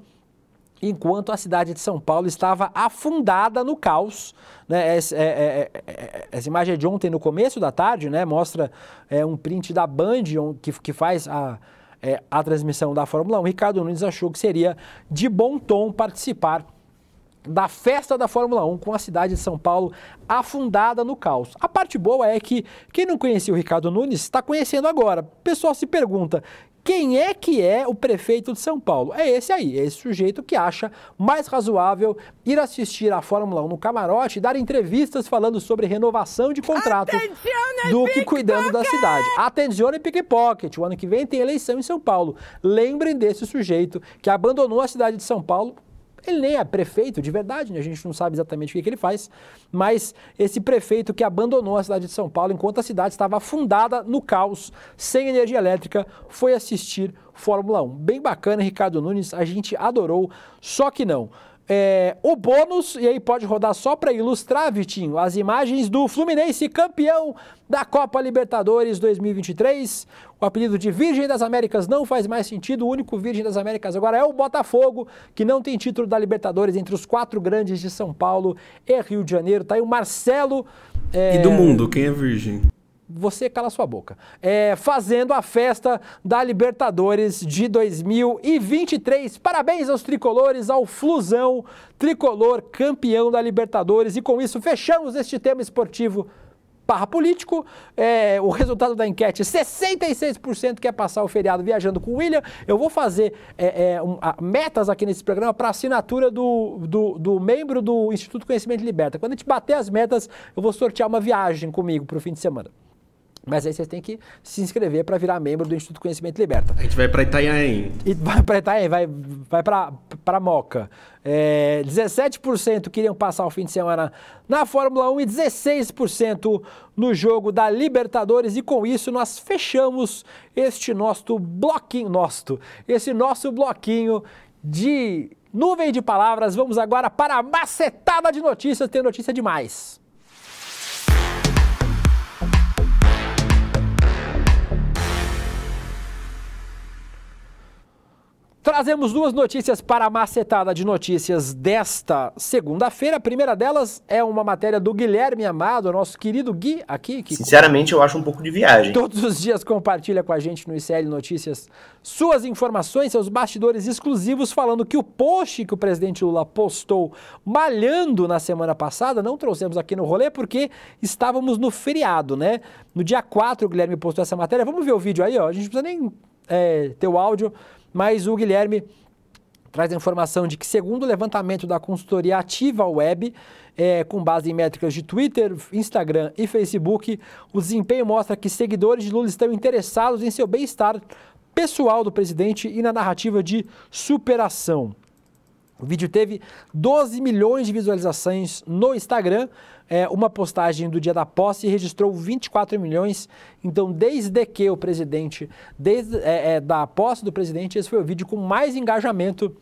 enquanto a cidade de São Paulo estava afundada no caos. Né? Essa, é, é, é, é essa imagem é de ontem, no começo da tarde, né? mostra é, um print da Band que, que faz a, é, a transmissão da Fórmula 1, Ricardo Nunes achou que seria de bom tom participar da festa da Fórmula 1 com a cidade de São Paulo afundada no caos. A parte boa é que quem não conhecia o Ricardo Nunes está conhecendo agora. O pessoal se pergunta: quem é que é o prefeito de São Paulo? É esse aí, é esse sujeito que acha mais razoável ir assistir a Fórmula 1 no camarote e dar entrevistas falando sobre renovação de contrato Atenzione, do que cuidando da cidade. e pickpocket, o ano que vem tem eleição em São Paulo. Lembrem desse sujeito que abandonou a cidade de São Paulo ele nem é prefeito de verdade, né? a gente não sabe exatamente o que, que, ele faz, mas esse prefeito que abandonou a cidade de São Paulo enquanto a cidade estava afundada no caos, sem energia elétrica, foi assistir Fórmula 1. Bem bacana, Ricardo Nunes, a gente adorou, só que não é, o bônus, e aí pode rodar só para ilustrar, Vitinho, as imagens do Fluminense campeão da Copa Libertadores 2023. O apelido de Virgem das Américas não faz mais sentido, o único Virgem das Américas agora é o Botafogo, que não tem título da Libertadores entre os quatro grandes de São Paulo e Rio de Janeiro. Tá aí o Marcelo. É... E do é, mundo, quem é Virgem? você cala sua boca. É, fazendo a festa da Libertadores de 2023. Parabéns aos tricolores, ao Flusão, tricolor campeão da Libertadores. E com isso fechamos este tema esportivo barra político. É, o resultado da enquete, 66% quer passar o feriado viajando com o William. Eu vou fazer é, é, um, a, metas aqui nesse programa para assinatura do, do, do, membro do Instituto Conhecimento Liberta. Quando a gente bater as metas, eu vou sortear uma viagem comigo para o fim de semana. Mas aí você tem que se inscrever para virar membro do Instituto Conhecimento Liberta. A gente vai para Itanhaém. E vai para Itanhaém, vai, vai para Moca. É, 17% queriam passar o fim de semana na Fórmula 1 e 16% no jogo da Libertadores. E com isso nós fechamos este nosso bloquinho, nosso, esse nosso bloquinho de nuvem de palavras. Vamos agora para a macetada de notícias. Tem notícia demais. Trazemos duas notícias para a macetada de notícias desta segunda-feira. A primeira delas é uma matéria do Guilherme Amado, nosso querido Gui aqui. Que Sinceramente, eu acho um pouco de viagem. Todos os dias compartilha com a gente no ICL Notícias suas informações, seus bastidores exclusivos, falando que o post que o presidente Lula postou malhando na semana passada, não trouxemos aqui no rolê porque estávamos no feriado, né? No dia 4 o Guilherme postou essa matéria. Vamos ver o vídeo aí, ó. A gente não precisa nem é, ter o áudio mas o Guilherme traz a informação de que, segundo o levantamento da consultoria Ativa Web, é, com base em métricas de Twitter, Instagram e Facebook, o desempenho mostra que seguidores de Lula estão interessados em seu bem-estar pessoal do presidente e na narrativa de superação. O vídeo teve 12 milhões de visualizações no Instagram é, uma postagem do dia da posse registrou 24 milhões. Então, desde que o presidente, desde é, é, da posse do presidente, esse foi o vídeo com mais engajamento,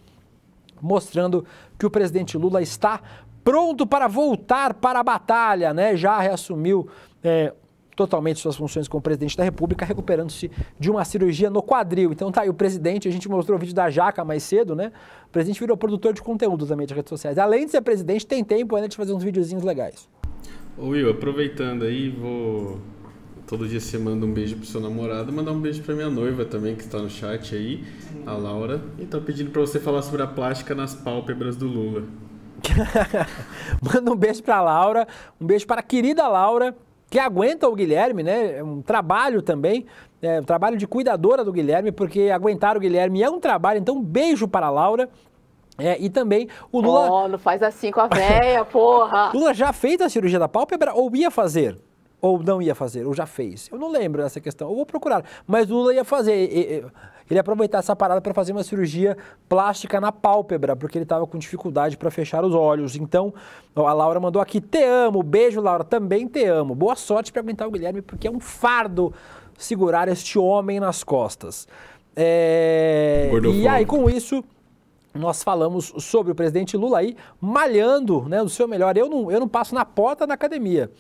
mostrando que o presidente Lula está pronto para voltar para a batalha, né? Já reassumiu é, totalmente suas funções como presidente da República, recuperando-se de uma cirurgia no quadril. Então tá aí o presidente, a gente mostrou o vídeo da Jaca mais cedo, né? O presidente virou produtor de conteúdo também de redes sociais. Além de ser presidente, tem tempo ainda de fazer uns videozinhos legais. Ô Will, aproveitando aí, vou. Todo dia você manda um beijo pro seu namorado, mandar um beijo pra minha noiva também, que está no chat aí, a Laura. E tá pedindo pra você falar sobre a plástica nas pálpebras do Lula. Manda um beijo pra Laura, um beijo para a querida Laura, que aguenta o Guilherme, né? É um trabalho também, é um trabalho de cuidadora do Guilherme, porque aguentar o Guilherme é um trabalho, então um beijo para a Laura. É, e também o Lula. Oh, não faz assim com a véia, porra! Lula já fez a cirurgia da pálpebra ou ia fazer? Ou não ia fazer, ou já fez. Eu não lembro dessa questão. Eu vou procurar. Mas Lula ia fazer. Ele ia aproveitar essa parada para fazer uma cirurgia plástica na pálpebra, porque ele estava com dificuldade para fechar os olhos. Então, a Laura mandou aqui: te amo. Beijo, Laura. Também te amo. Boa sorte para aguentar o Guilherme, porque é um fardo segurar este homem nas costas. É... E aí, com isso nós falamos sobre o presidente Lula aí malhando né, o seu melhor. Eu não, eu não passo na porta da academia,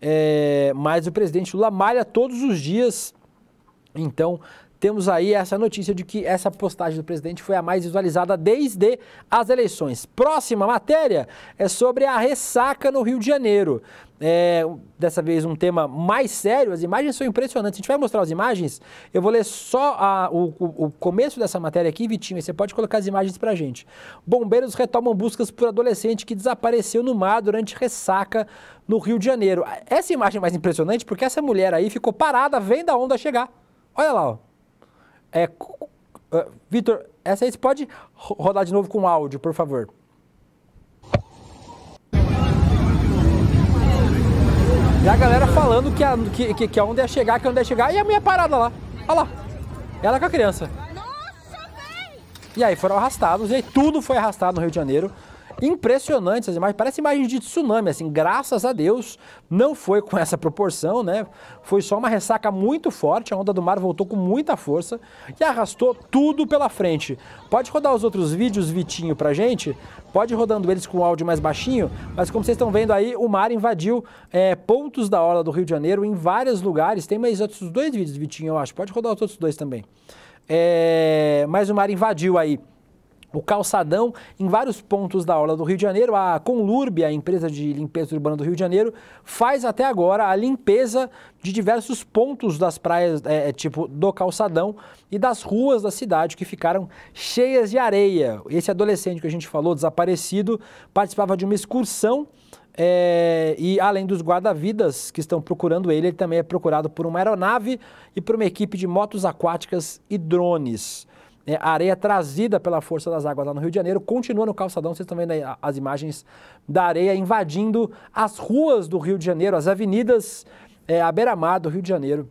é, mas o presidente Lula malha todos os dias. Então, temos aí essa notícia de que essa postagem do presidente foi a mais visualizada desde as eleições. Próxima matéria é sobre a ressaca no Rio de Janeiro. É, dessa vez um tema mais sério, as imagens são impressionantes. A gente vai mostrar as imagens, eu vou ler só a, o, o, começo dessa matéria aqui, Vitinho, você pode colocar as imagens pra gente. Bombeiros retomam buscas por adolescente que desapareceu no mar durante ressaca no Rio de Janeiro. Essa imagem é mais impressionante porque essa mulher aí ficou parada vendo a onda chegar. Olha lá, ó. É, é Vitor, essa aí você pode rodar de novo com áudio, por favor. E a galera falando que, a, que, que, que é chegar, que onde é chegar, e a minha parada lá. Olha lá. Ela com a criança. E aí foram arrastados, e aí tudo foi arrastado no Rio de Janeiro. Impressionantes as imagens, parece imagens de tsunami, assim, graças a Deus não foi com essa proporção, né? Foi só uma ressaca muito forte, a onda do mar voltou com muita força e arrastou tudo pela frente. Pode rodar os outros vídeos, Vitinho, pra gente? Pode ir rodando eles com o áudio mais baixinho, mas como vocês estão vendo aí, o mar invadiu é, pontos da orla do Rio de Janeiro em vários lugares. Tem mais outros dois vídeos, Vitinho, eu acho. Pode rodar os outros dois também. É, mas o mar invadiu aí o calçadão, em vários pontos da orla do Rio de Janeiro, a Conlurb, a empresa de limpeza urbana do Rio de Janeiro, faz até agora a limpeza de diversos pontos das praias, é, é, tipo do calçadão e das ruas da cidade que ficaram cheias de areia. Esse adolescente que a gente falou, desaparecido, participava de uma excursão é, e além dos guarda-vidas que estão procurando ele, ele também é procurado por uma aeronave e por uma equipe de motos aquáticas e drones né, a areia trazida pela força das águas lá no Rio de Janeiro continua no calçadão. Vocês estão vendo aí as imagens da areia invadindo as ruas do Rio de Janeiro, as avenidas é, à beira-mar do Rio de Janeiro.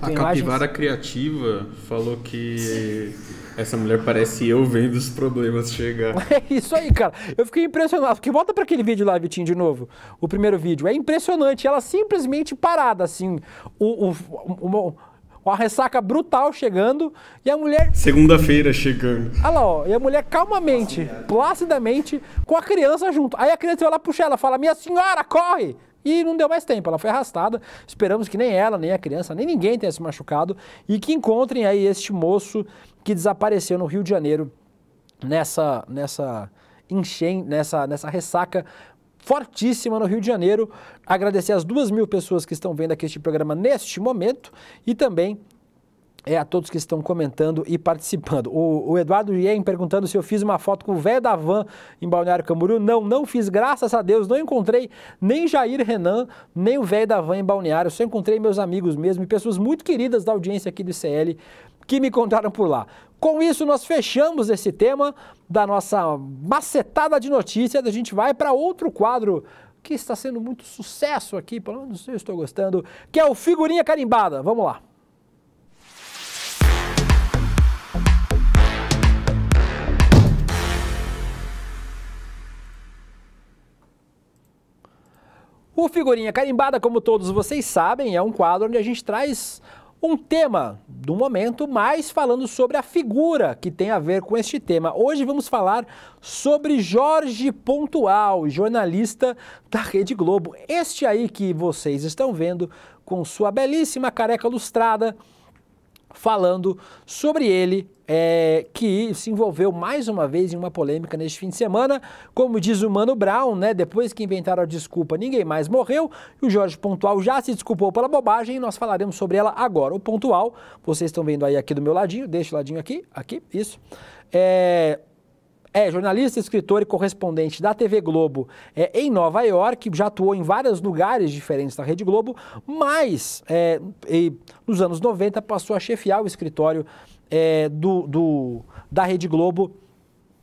A Tem capivara imagens? criativa falou que essa mulher parece eu vendo os problemas chegar. É isso aí, cara. Eu fiquei impressionado. Porque volta para aquele vídeo lá, Vitinho, de novo. O primeiro vídeo. É impressionante. Ela simplesmente parada, assim. O, o, o, o Ó, a ressaca brutal chegando e a mulher. Segunda-feira chegando. Olha lá, ó. E a mulher calmamente, placidamente, com a criança junto. Aí a criança vai lá puxar ela, fala: Minha senhora, corre! E não deu mais tempo, ela foi arrastada. Esperamos que nem ela, nem a criança, nem ninguém tenha se machucado e que encontrem aí este moço que desapareceu no Rio de Janeiro nessa nessa enchente, nessa nessa ressaca fortíssima no Rio de Janeiro. Agradecer às duas mil pessoas que estão vendo aqui este programa neste momento e também é a todos que estão comentando e participando. O, o Eduardo Ien perguntando se eu fiz uma foto com o velho da van em Balneário Camboriú. Não, não fiz, graças a Deus. Não encontrei nem Jair Renan, nem o velho da van em Balneário. Só encontrei meus amigos mesmo e pessoas muito queridas da audiência aqui do ICL que me contaram por lá. Com isso, nós fechamos esse tema da nossa macetada de notícias. A gente vai para outro quadro que está sendo muito sucesso aqui, pelo menos eu estou gostando, que é o Figurinha Carimbada. Vamos lá. O Figurinha Carimbada, como todos vocês sabem, é um quadro onde a gente traz um tema do momento, mas falando sobre a figura que tem a ver com este tema. Hoje vamos falar sobre Jorge Pontual, jornalista da Rede Globo. Este aí que vocês estão vendo com sua belíssima careca lustrada, falando sobre ele é, que se envolveu mais uma vez em uma polêmica neste fim de semana. Como diz o Mano Brown, né? Depois que inventaram a desculpa, ninguém mais morreu. E o Jorge Pontual já se desculpou pela bobagem e nós falaremos sobre ela agora. O Pontual, vocês estão vendo aí aqui do meu ladinho, deste ladinho aqui, aqui, isso. É, é jornalista, escritor e correspondente da TV Globo é, em Nova York, já atuou em vários lugares diferentes da Rede Globo, mas é, e, nos anos 90 passou a chefiar o escritório é, do, do, da Rede Globo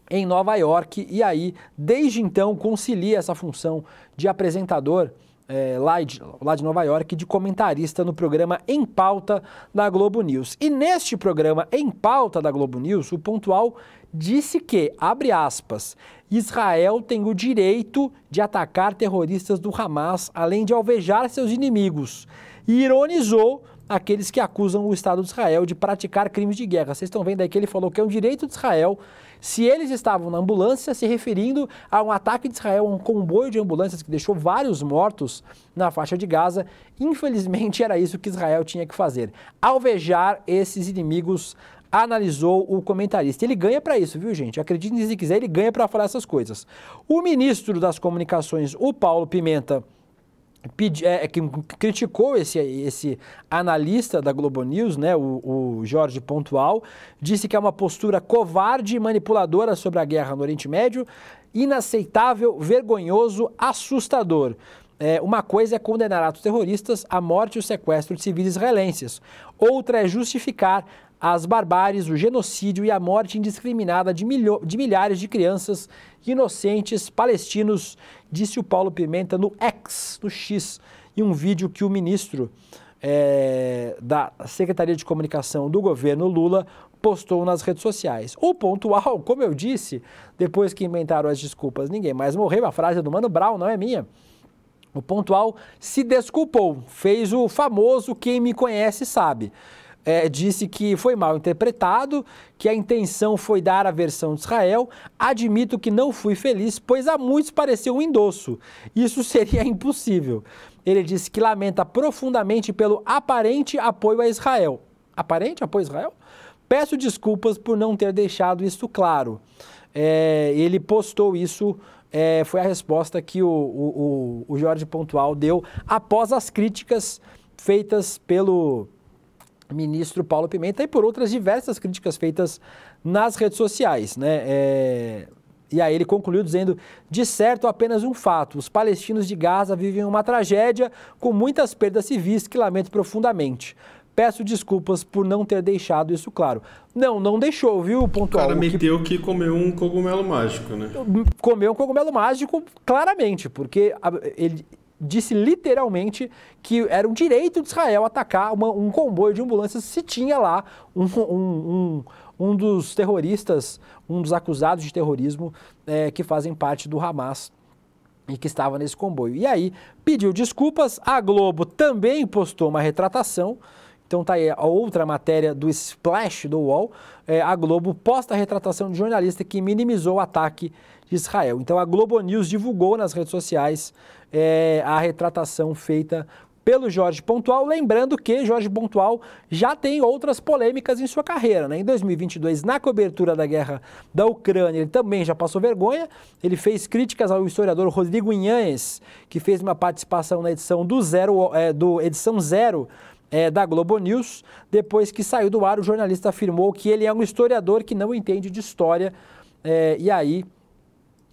em Nova York. E aí, desde então, concilia essa função de apresentador é, lá, de, lá de Nova York, de comentarista no programa Em Pauta da Globo News. E neste programa Em Pauta da Globo News, o Pontual disse que, abre aspas, Israel tem o direito de atacar terroristas do Hamas, além de alvejar seus inimigos. E ironizou aqueles que acusam o Estado de Israel de praticar crimes de guerra. Vocês estão vendo aí que ele falou que é um direito de Israel, se eles estavam na ambulância, se referindo a um ataque de Israel, a um comboio de ambulâncias que deixou vários mortos na faixa de Gaza. Infelizmente, era isso que Israel tinha que fazer: alvejar esses inimigos. Analisou o comentarista. Ele ganha para isso, viu, gente? Acreditem se quiser, ele ganha para falar essas coisas. O ministro das Comunicações, o Paulo Pimenta, Pedi, é, é, que criticou esse, esse analista da Globo News, né, o, o, Jorge Pontual, disse que é uma postura covarde e manipuladora sobre a guerra no Oriente Médio, inaceitável, vergonhoso, assustador. É, uma coisa é condenar atos terroristas à morte e o sequestro de civis israelenses, outra é justificar as barbáries, o genocídio e a morte indiscriminada de, de milhares de crianças inocentes palestinos, disse o Paulo Pimenta no X, no X, em um vídeo que o ministro é, da Secretaria de Comunicação do governo Lula postou nas redes sociais. O pontual, como eu disse, depois que inventaram as desculpas, ninguém mais morreu, a frase é do Mano Brown, não é minha. O pontual se desculpou, fez o famoso quem me conhece sabe é, disse que foi mal interpretado, que a intenção foi dar a versão de Israel. Admito que não fui feliz, pois a muitos pareceu um endosso. Isso seria impossível. Ele disse que lamenta profundamente pelo aparente apoio a Israel. Aparente apoio a Israel? Peço desculpas por não ter deixado isso claro. É, ele postou isso é, foi a resposta que o, o, o Jorge Pontual deu após as críticas feitas pelo ministro Paulo Pimenta e por outras diversas críticas feitas nas redes sociais, né? É... E aí ele concluiu dizendo: de certo, apenas um fato. Os palestinos de Gaza vivem uma tragédia com muitas perdas civis que lamento profundamente. Peço desculpas por não ter deixado isso claro. Não, não deixou, viu? Pontual. O cara meteu que... que comeu um cogumelo mágico, né? Comeu um cogumelo mágico, claramente, porque ele, disse literalmente que era o direito de Israel atacar uma, um comboio de ambulâncias se tinha lá um, um, um, um dos terroristas, um dos acusados de terrorismo é, que fazem parte do Hamas e que estava nesse comboio. E aí pediu desculpas, a Globo também postou uma retratação. Então tá aí a outra matéria do Splash do UOL. É, a Globo posta a retratação de jornalista que minimizou o ataque Israel. Então a Globo News divulgou nas redes sociais é, a retratação feita pelo Jorge Pontual, lembrando que Jorge Pontual já tem outras polêmicas em sua carreira, né? Em 2022, na cobertura da guerra da Ucrânia, ele também já passou vergonha. Ele fez críticas ao historiador Rodrigo Inhães, que fez uma participação na edição do zero, é, do edição zero é, da Globo News. Depois que saiu do ar, o jornalista afirmou que ele é um historiador que não entende de história é, e aí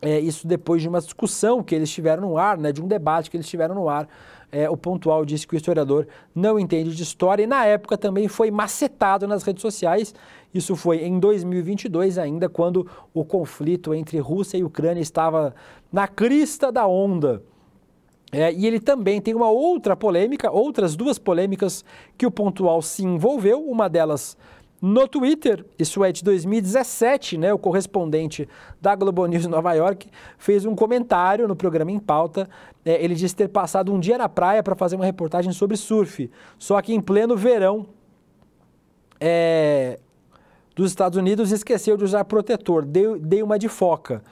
é, isso depois de uma discussão que eles tiveram no ar, né, de um debate que eles tiveram no ar. É, o Pontual disse que o historiador não entende de história e, na época, também foi macetado nas redes sociais. Isso foi em 2022, ainda quando o conflito entre Rússia e Ucrânia estava na crista da onda. É, e ele também tem uma outra polêmica, outras duas polêmicas que o Pontual se envolveu, uma delas no Twitter, isso é de 2017, né? O correspondente da Globo News Nova York fez um comentário no programa Em Pauta. É, ele disse ter passado um dia na praia para fazer uma reportagem sobre surf. Só que em pleno verão é, dos Estados Unidos esqueceu de usar protetor, deu, dei uma de foca.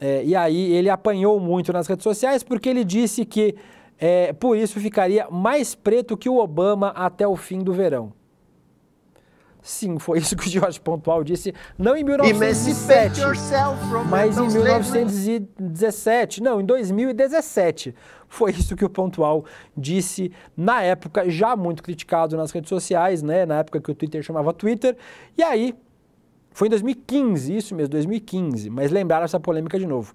É, e aí ele apanhou muito nas redes sociais porque ele disse que é, por isso ficaria mais preto que o Obama até o fim do verão. Sim, foi isso que o George Pontual disse, não em 1907, mas em 1917, não, em 2017. Foi isso que o Pontual disse na época, já muito criticado nas redes sociais, né, na época que o Twitter chamava Twitter. E aí, foi em 2015, isso mesmo, 2015, mas lembraram essa polêmica de novo.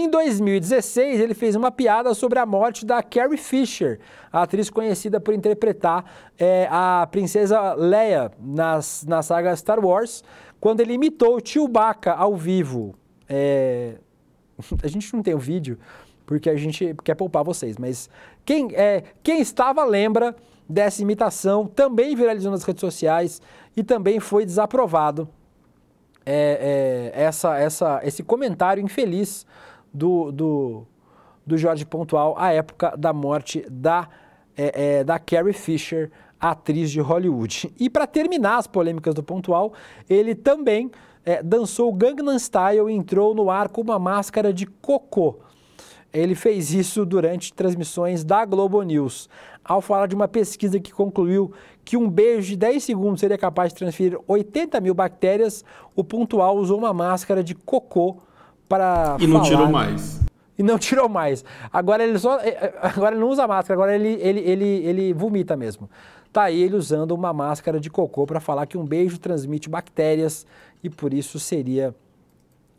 Em 2016, ele fez uma piada sobre a morte da Carrie Fisher, atriz conhecida por interpretar é, a princesa Leia nas, na saga Star Wars, quando ele imitou Chewbacca ao vivo. É... A gente não tem o vídeo, porque a gente quer poupar vocês, mas quem, é, quem estava lembra dessa imitação, também viralizou nas redes sociais e também foi desaprovado é, é, essa, essa, esse comentário infeliz do, do, do Jorge Pontual à época da morte da, é, é, da Carrie Fisher, atriz de Hollywood. E para terminar as polêmicas do Pontual, ele também é, dançou Gangnam Style e entrou no ar com uma máscara de cocô. Ele fez isso durante transmissões da Globo News, ao falar de uma pesquisa que concluiu que um beijo de 10 segundos seria capaz de transferir 80 mil bactérias. O Pontual usou uma máscara de cocô para E não falar, tirou né? mais. E não tirou mais. Agora ele só é, é, agora ele não usa máscara, agora ele, ele, ele, ele vomita mesmo. Tá ele usando uma máscara de cocô para falar que um beijo transmite bactérias e por isso seria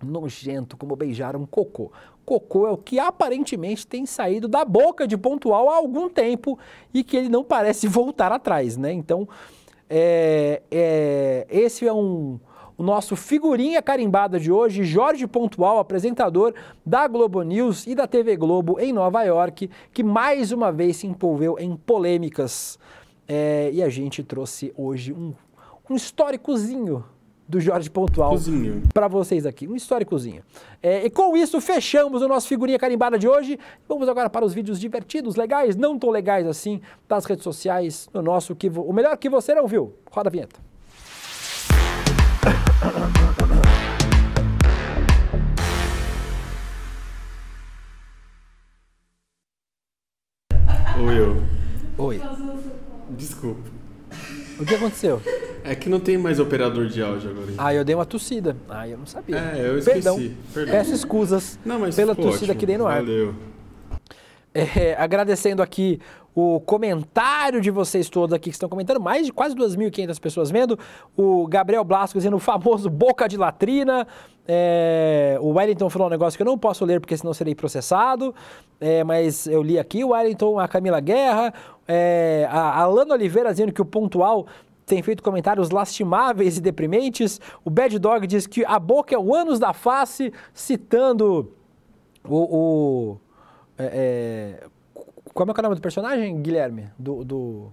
nojento como beijar um cocô. Cocô é o que aparentemente tem saído da boca de Pontual há algum tempo e que ele não parece voltar atrás, né? Então, é, é, esse é um, o nosso figurinha carimbada de hoje, Jorge Pontual, apresentador da Globo News e da TV Globo em Nova York, que mais uma vez se envolveu em polêmicas. É, e a gente trouxe hoje um, um históricozinho do Jorge Pontual para vocês aqui, um históricozinho. É, e com isso fechamos o nosso figurinha carimbada de hoje. Vamos agora para os vídeos divertidos, legais, não tão legais assim, das redes sociais, no nosso que o melhor que você não viu. Roda a vinheta. Oi, eu. Oi. Desculpa. O que aconteceu? É que não tem mais operador de áudio agora. Ah, eu dei uma tossida. Ah, eu não sabia. É, eu esqueci. Perdão. Perdão. Peço escusas não, mas pela tossida ótimo. que dei no ar. Valeu. É, agradecendo aqui o comentário de vocês todos aqui que estão comentando, mais de quase 2.500 pessoas vendo, o Gabriel Blasco dizendo o famoso boca de latrina, é, o Wellington falou um negócio que eu não posso ler porque senão serei processado, é, mas eu li aqui, o Wellington, a Camila Guerra, é, a Alana Oliveira dizendo que o pontual tem feito comentários lastimáveis e deprimentes. O Bad Dog diz que a boca é o ânus da face, citando o. o é, é como é, é o nome do personagem, Guilherme? Do, do...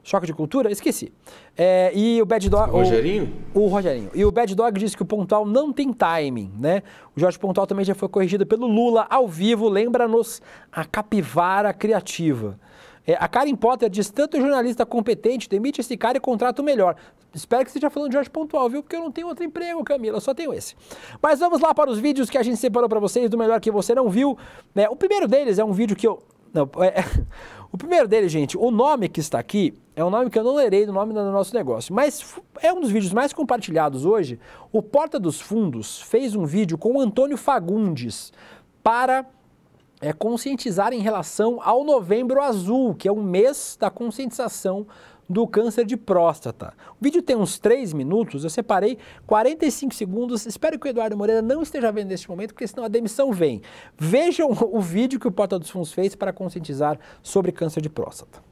Choque de Cultura? Esqueci. É, e o Bad Dog. O Rogerinho? O, o, Rogerinho. E o Bad Dog disse que o Pontual não tem timing, né? O Jorge Pontual também já foi corrigido pelo Lula ao vivo. Lembra-nos a capivara criativa. É, a Karen Potter diz: tanto jornalista competente, demite esse cara e contrata o melhor. Espero que você esteja falando de Jorge Pontual, viu? Porque eu não tenho outro emprego, Camila, só tenho esse. Mas vamos lá para os vídeos que a gente separou para vocês do melhor que você não viu. Né? O primeiro deles é um vídeo que eu não, é, é, o primeiro dele, gente, o nome que está aqui é um nome que eu não lerei do nome do nosso negócio, mas é um dos vídeos mais compartilhados hoje. O Porta dos Fundos fez um vídeo com o Antônio Fagundes para é, conscientizar em relação ao Novembro Azul, que é um mês da conscientização do câncer de próstata. O vídeo tem uns 3 minutos, eu separei 45 segundos. Espero que o Eduardo Moreira não esteja vendo neste momento, porque senão a demissão vem. Vejam o vídeo que o Porta dos Fundos fez para conscientizar sobre câncer de próstata.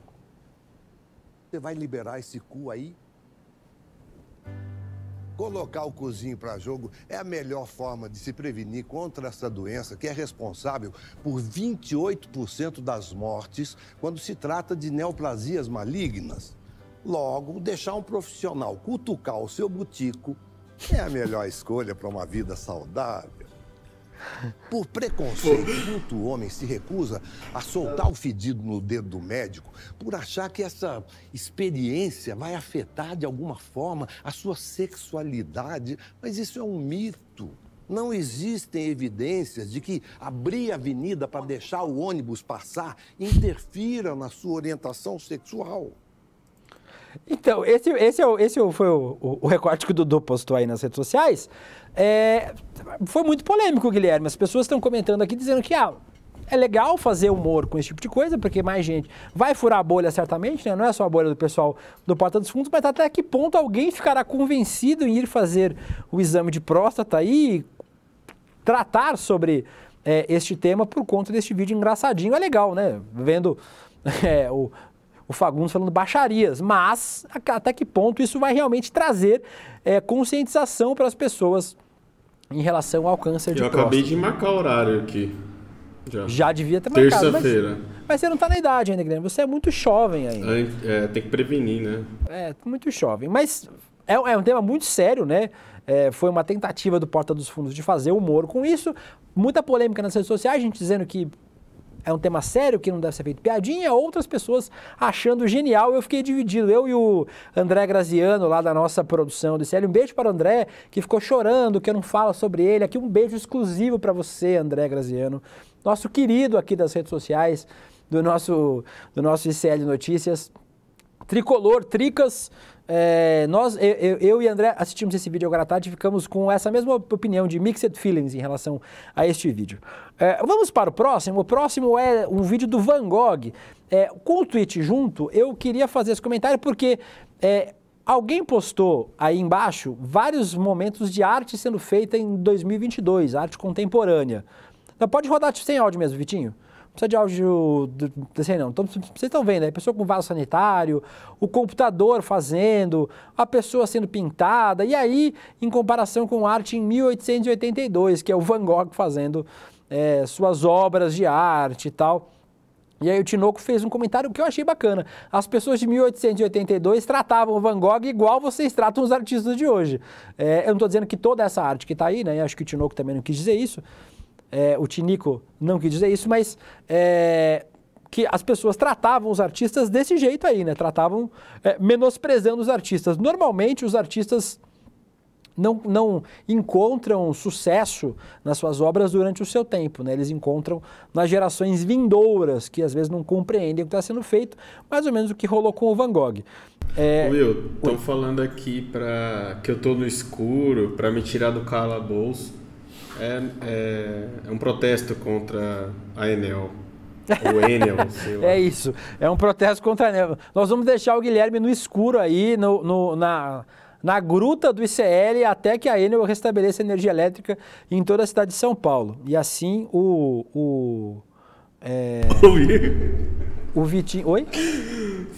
Você vai liberar esse cu aí? Colocar o cozinho para jogo é a melhor forma de se prevenir contra essa doença que é responsável por 28% das mortes quando se trata de neoplasias malignas. Logo, deixar um profissional cutucar o seu butico é a melhor escolha para uma vida saudável. Por preconceito, o homem se recusa a soltar o fedido no dedo do médico por achar que essa experiência vai afetar de alguma forma a sua sexualidade. Mas isso é um mito. Não existem evidências de que abrir a avenida para deixar o ônibus passar interfira na sua orientação sexual. Então, esse, esse, é o, esse é foi o, o, o, recorte que o Dudu postou aí nas redes sociais. É, foi muito polêmico, Guilherme. As pessoas estão comentando aqui dizendo que ah, é legal fazer humor com esse tipo de coisa, porque mais gente vai furar a bolha certamente, né? Não é só a bolha do pessoal do Porta dos Fundos, mas até que ponto alguém ficará convencido em ir fazer o exame de próstata aí, tratar sobre é, este tema por conta deste vídeo engraçadinho. É legal, né? Vendo é, o, o Fagundes falando baixarias, mas até que ponto isso vai realmente trazer é, conscientização para as pessoas em relação ao câncer de Eu próstata. Eu acabei de marcar horário aqui. Já, Já devia ter marcado. Terça-feira. Mas, mas, você não está na idade ainda, Guilherme. Você é muito jovem ainda. É, tem que prevenir, né? É, muito jovem. Mas é, é um tema muito sério, né? É, foi uma tentativa do Porta dos Fundos de fazer humor com isso. Muita polêmica nas redes sociais, a gente dizendo que é um tema sério que não deve ser feito piadinha, outras pessoas achando genial. Eu fiquei dividido, eu e o André Graziano, lá da nossa produção do ICL. Um beijo para o André, que ficou chorando, que eu não falo sobre ele. Aqui um beijo exclusivo para você, André Graziano, nosso querido aqui das redes sociais, do nosso, do nosso ICL Notícias. Tricolor, Tricas. É, nós, eu, eu, e André assistimos esse vídeo agora à tarde e ficamos com essa mesma opinião de mixed feelings em relação a este vídeo. É, vamos para o próximo. O próximo é um vídeo do Van Gogh. É, com o tweet junto, eu queria fazer esse comentário porque Alguém postou aí embaixo vários momentos de arte sendo feita em 2022, arte contemporânea. Então, pode rodar sem áudio mesmo, Vitinho? precisa de áudio, assim, não sei não, então, vocês estão vendo, a né? pessoa com vaso sanitário, o computador fazendo, a pessoa sendo pintada, e aí, em comparação com arte em 1882, que é o Van Gogh fazendo é, suas obras de arte e tal. E aí o Tinoco fez um comentário que eu achei bacana. As pessoas de 1882 tratavam o Van Gogh igual vocês tratam os artistas de hoje. É, eu não estou dizendo que toda essa arte que está aí, né? Acho que o Tinoco também não quis dizer isso é, o Tinico não quis dizer isso, mas é, que as pessoas tratavam os artistas desse jeito aí, né? Tratavam é, menosprezando os artistas. Normalmente os artistas não, não encontram sucesso nas suas obras durante o seu tempo, né? Eles encontram nas gerações vindouras, que às vezes não compreendem o que está sendo feito, mais ou menos o que rolou com o Van Gogh. É... Will, estão falando aqui para que eu estou no escuro, para me tirar do calabouço. É, é, é um protesto contra a Enel. O Enel, sei lá. É isso. É um protesto contra a Enel. Nós vamos deixar o Guilherme no escuro aí, no, no na na gruta do ICL até que a Enel restabeleça energia elétrica em toda a cidade de São Paulo. E assim o. O, é, o Vitinho. Oi?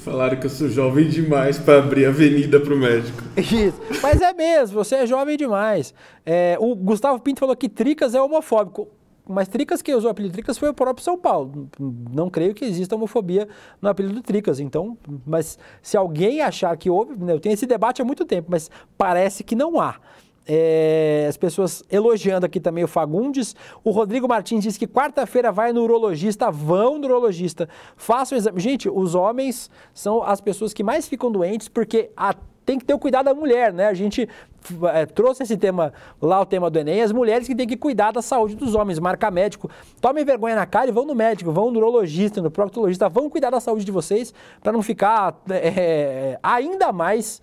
Falaram que eu sou jovem demais para abrir avenida pro médico. Isso. Mas é mesmo, você é jovem demais. É, o Gustavo Pinto falou que Tricas é homofóbico. Mas Tricas, quem usou o apelido Tricas foi o próprio São Paulo. Não creio que exista homofobia no apelido Tricas. Então, mas se alguém achar que houve, né, eu tenho esse debate há muito tempo, mas parece que não há. É, as pessoas elogiando aqui também o Fagundes. O Rodrigo Martins diz que quarta-feira vai no urologista, vão no urologista, façam o exame. Gente, os homens são as pessoas que mais ficam doentes porque a, tem que ter o cuidado da mulher, né? A gente é, trouxe esse tema lá, o tema do Enem, as mulheres que têm que cuidar da saúde dos homens, marca médico. Tomem vergonha na cara e vão no médico, vão no urologista, no proctologista, vão cuidar da saúde de vocês para não ficar é, ainda mais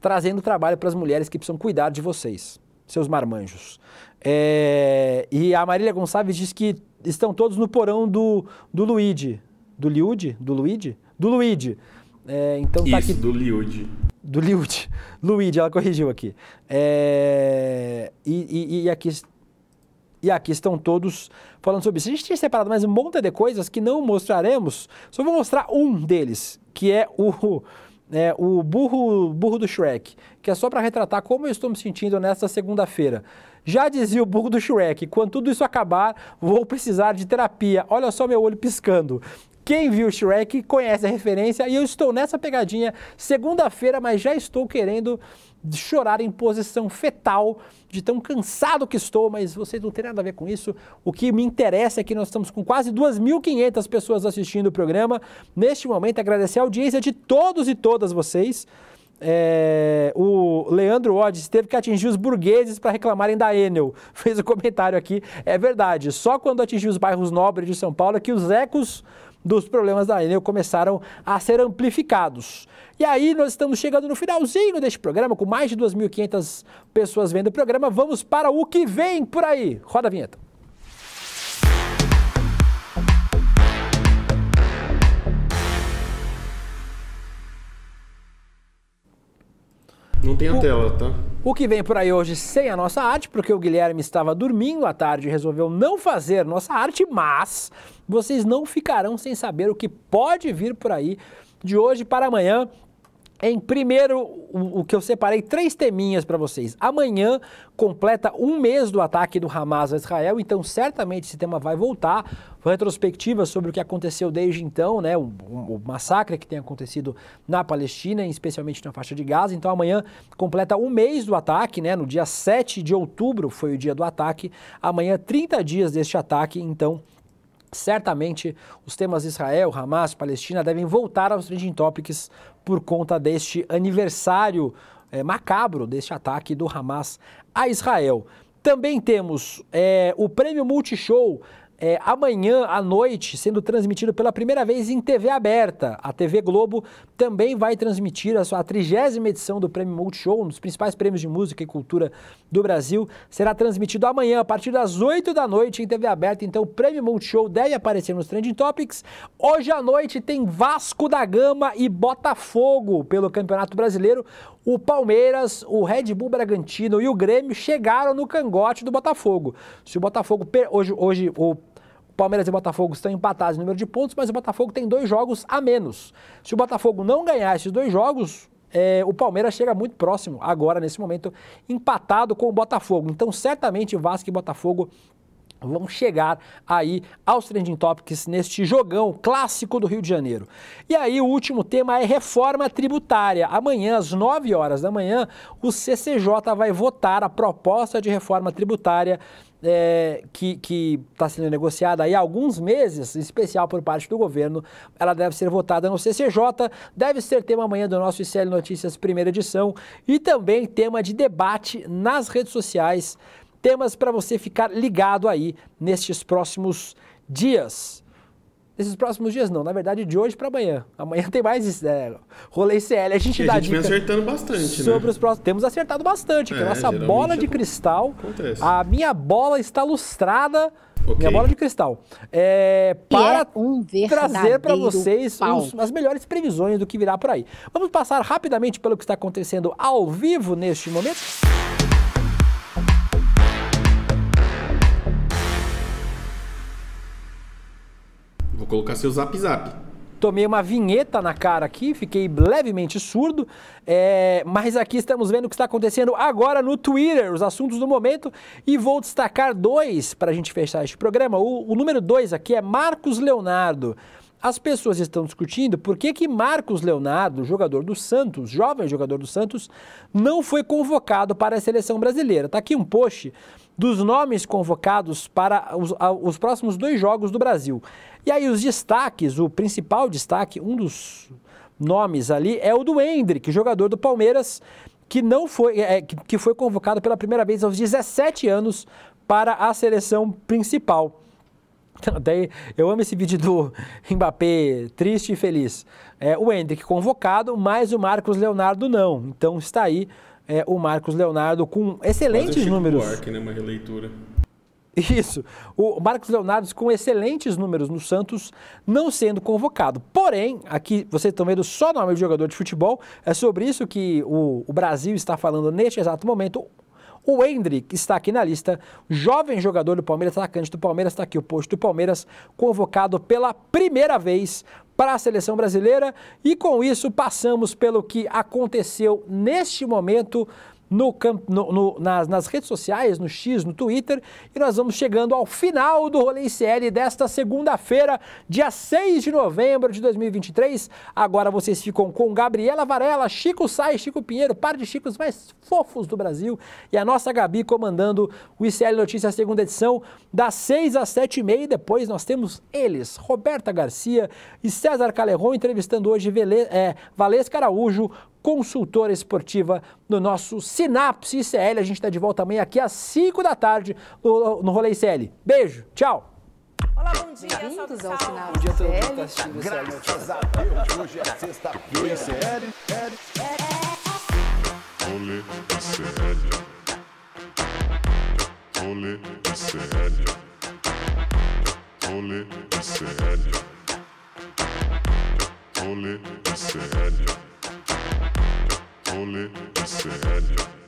trazendo trabalho para as mulheres que precisam cuidar de vocês, seus marmanjos. É, e a Marília Gonçalves diz que estão todos no porão do, do Luigi. Do Liude? Do Luigi? Do Luigi. É, então tá Isso, tá aqui... do Liude. Do Liude. Luigi, ela corrigiu aqui. É, e, e, e, aqui... E aqui estão todos falando sobre isso. A gente tinha separado mais um monte de coisas que não mostraremos. Só vou mostrar um deles, que é o, é, o burro, burro do Shrek, que é só para retratar como eu estou me sentindo nesta segunda-feira. Já dizia o burro do Shrek, quando tudo isso acabar, vou precisar de terapia. Olha só meu olho piscando. Quem viu Shrek conhece a referência e eu estou nessa pegadinha segunda-feira, mas já estou querendo de chorar em posição fetal, de tão cansado que estou, mas vocês não têm nada a ver com isso. O que me interessa é que nós estamos com quase 2.500 pessoas assistindo o programa. Neste momento, agradecer a audiência de todos e todas vocês. É, o Leandro Odds teve que atingir os burgueses para reclamarem da Enel. Fez o um comentário aqui. É verdade, só quando atingiu os bairros nobres de São Paulo é que os ecos dos problemas da Enel começaram a ser amplificados. E aí nós estamos chegando no finalzinho deste programa, com mais de 2.500 pessoas vendo o programa. Vamos para o que vem por aí. Roda a vinheta. Não tem a o, tela, tá? O que vem por aí hoje sem a nossa arte, porque o Guilherme estava dormindo à tarde e resolveu não fazer nossa arte, mas vocês não ficarão sem saber o que pode vir por aí de hoje para amanhã em primeiro, o, o, que eu separei três teminhas para vocês. Amanhã completa um mês do ataque do Hamas a Israel, então certamente esse tema vai voltar. Retrospectiva sobre o que aconteceu desde então, né? O, o, o massacre que tem acontecido na Palestina, especialmente na faixa de Gaza. Então amanhã completa um mês do ataque, né? No dia 7 de outubro foi o dia do ataque. Amanhã, 30 dias deste ataque, então Certamente, os temas Israel, Hamas, Palestina devem voltar aos trending topics por conta deste aniversário é, macabro deste ataque do Hamas a Israel. Também temos é, o prêmio Multishow é, amanhã à noite, sendo transmitido pela primeira vez em TV aberta. A TV Globo também vai transmitir a sua trigésima edição do Prêmio Multishow, um dos principais prêmios de música e cultura do Brasil. Será transmitido amanhã, a partir das 8 da noite, em TV aberta. Então, o Prêmio Multishow deve aparecer nos Trending Topics. Hoje à noite tem Vasco da Gama e Botafogo pelo Campeonato Brasileiro. O Palmeiras, o Red Bull Bragantino e o Grêmio chegaram no cangote do Botafogo. Se o Botafogo hoje, hoje o Palmeiras e Botafogo estão empatados no número de pontos, mas o Botafogo tem dois jogos a menos. Se o Botafogo não ganhar esses dois jogos, é, o Palmeiras chega muito próximo, agora, nesse momento, empatado com o Botafogo. Então, certamente, Vasco e Botafogo vão chegar aí aos trending topics neste jogão clássico do Rio de Janeiro. E aí o último tema é reforma tributária. Amanhã às 9 horas da manhã, o CCJ vai votar a proposta de reforma tributária é, que está sendo negociada aí há alguns meses, em especial por parte do governo, ela deve ser votada no CCJ, deve ser tema amanhã do nosso ICL Notícias, primeira edição, e também tema de debate nas redes sociais, temas para você ficar ligado aí nestes próximos dias. Nesses próximos dias não, na verdade de hoje para amanhã. Amanhã tem mais é, rolê CL, a gente e dá a gente vem acertando bastante, né? sobre né? os próximos. Temos acertado bastante, é, nossa bola de é- cristal, acontece. a minha bola está lustrada. Okay. Minha bola de cristal. É, para é um trazer para vocês uns, as melhores previsões do que virá por aí. Vamos passar rapidamente pelo que está acontecendo ao vivo neste momento. colocar seu zap zap. Tomei uma vinheta na cara aqui, fiquei levemente surdo, é, mas aqui estamos vendo o que está acontecendo agora no Twitter, os assuntos do momento, e vou destacar dois para a gente fechar este programa. O, o número dois aqui é Marcos Leonardo. As pessoas estão discutindo por que, que Marcos Leonardo, jogador do Santos, jovem jogador do Santos, não foi convocado para a seleção brasileira. Está aqui um post dos nomes convocados para os, os próximos dois jogos do Brasil. E aí os destaques, o principal destaque, um dos nomes ali é o do Hendrick, jogador do Palmeiras, que não foi é, que foi convocado pela primeira vez aos 17 anos para a seleção principal. Daí eu amo esse vídeo do Mbappé triste e feliz. É, o Hendrick convocado, mas o Marcos Leonardo não. Então está aí é, o Marcos Leonardo com excelentes Quase números. Buarque, né? Uma releitura. Isso. O Marcos Leonardo com excelentes números no Santos, não sendo convocado. Porém, aqui vocês estão vendo só nome de jogador de futebol. É sobre isso que o, o Brasil está falando neste exato momento. O Hendrick está aqui na lista, jovem jogador do Palmeiras, atacante do Palmeiras, está aqui o posto do Palmeiras, convocado pela primeira vez para a seleção brasileira. E com isso, passamos pelo que aconteceu neste momento no, no, no, nas, nas, redes sociais, no X, no Twitter. E nós vamos chegando ao final do Rolê ICL desta segunda-feira, dia 6 de novembro de 2023. Agora vocês ficam com Gabriela Varela, Chico Sai, Chico Pinheiro, par de Chicos mais fofos do Brasil. E a nossa Gabi comandando o ICL Notícias, segunda edição, das 6 às 7 e meia. E depois nós temos eles, Roberta Garcia e César Calerron, entrevistando hoje Vele, é, Valesca Araújo, consultora esportiva no nosso Sinapse ICL. A gente está de volta amanhã aqui às 5 da tarde no, no Rolê ICL. Beijo, tchau! Olá, bom dia. Bem-vindos ao Bom dia a todo mundo que está Graças a Deus, hoje é sexta-feira. ICL, Rolê ICL. Rolê ICL. Rolê ICL. Rolê ICL. Holy Miscellany.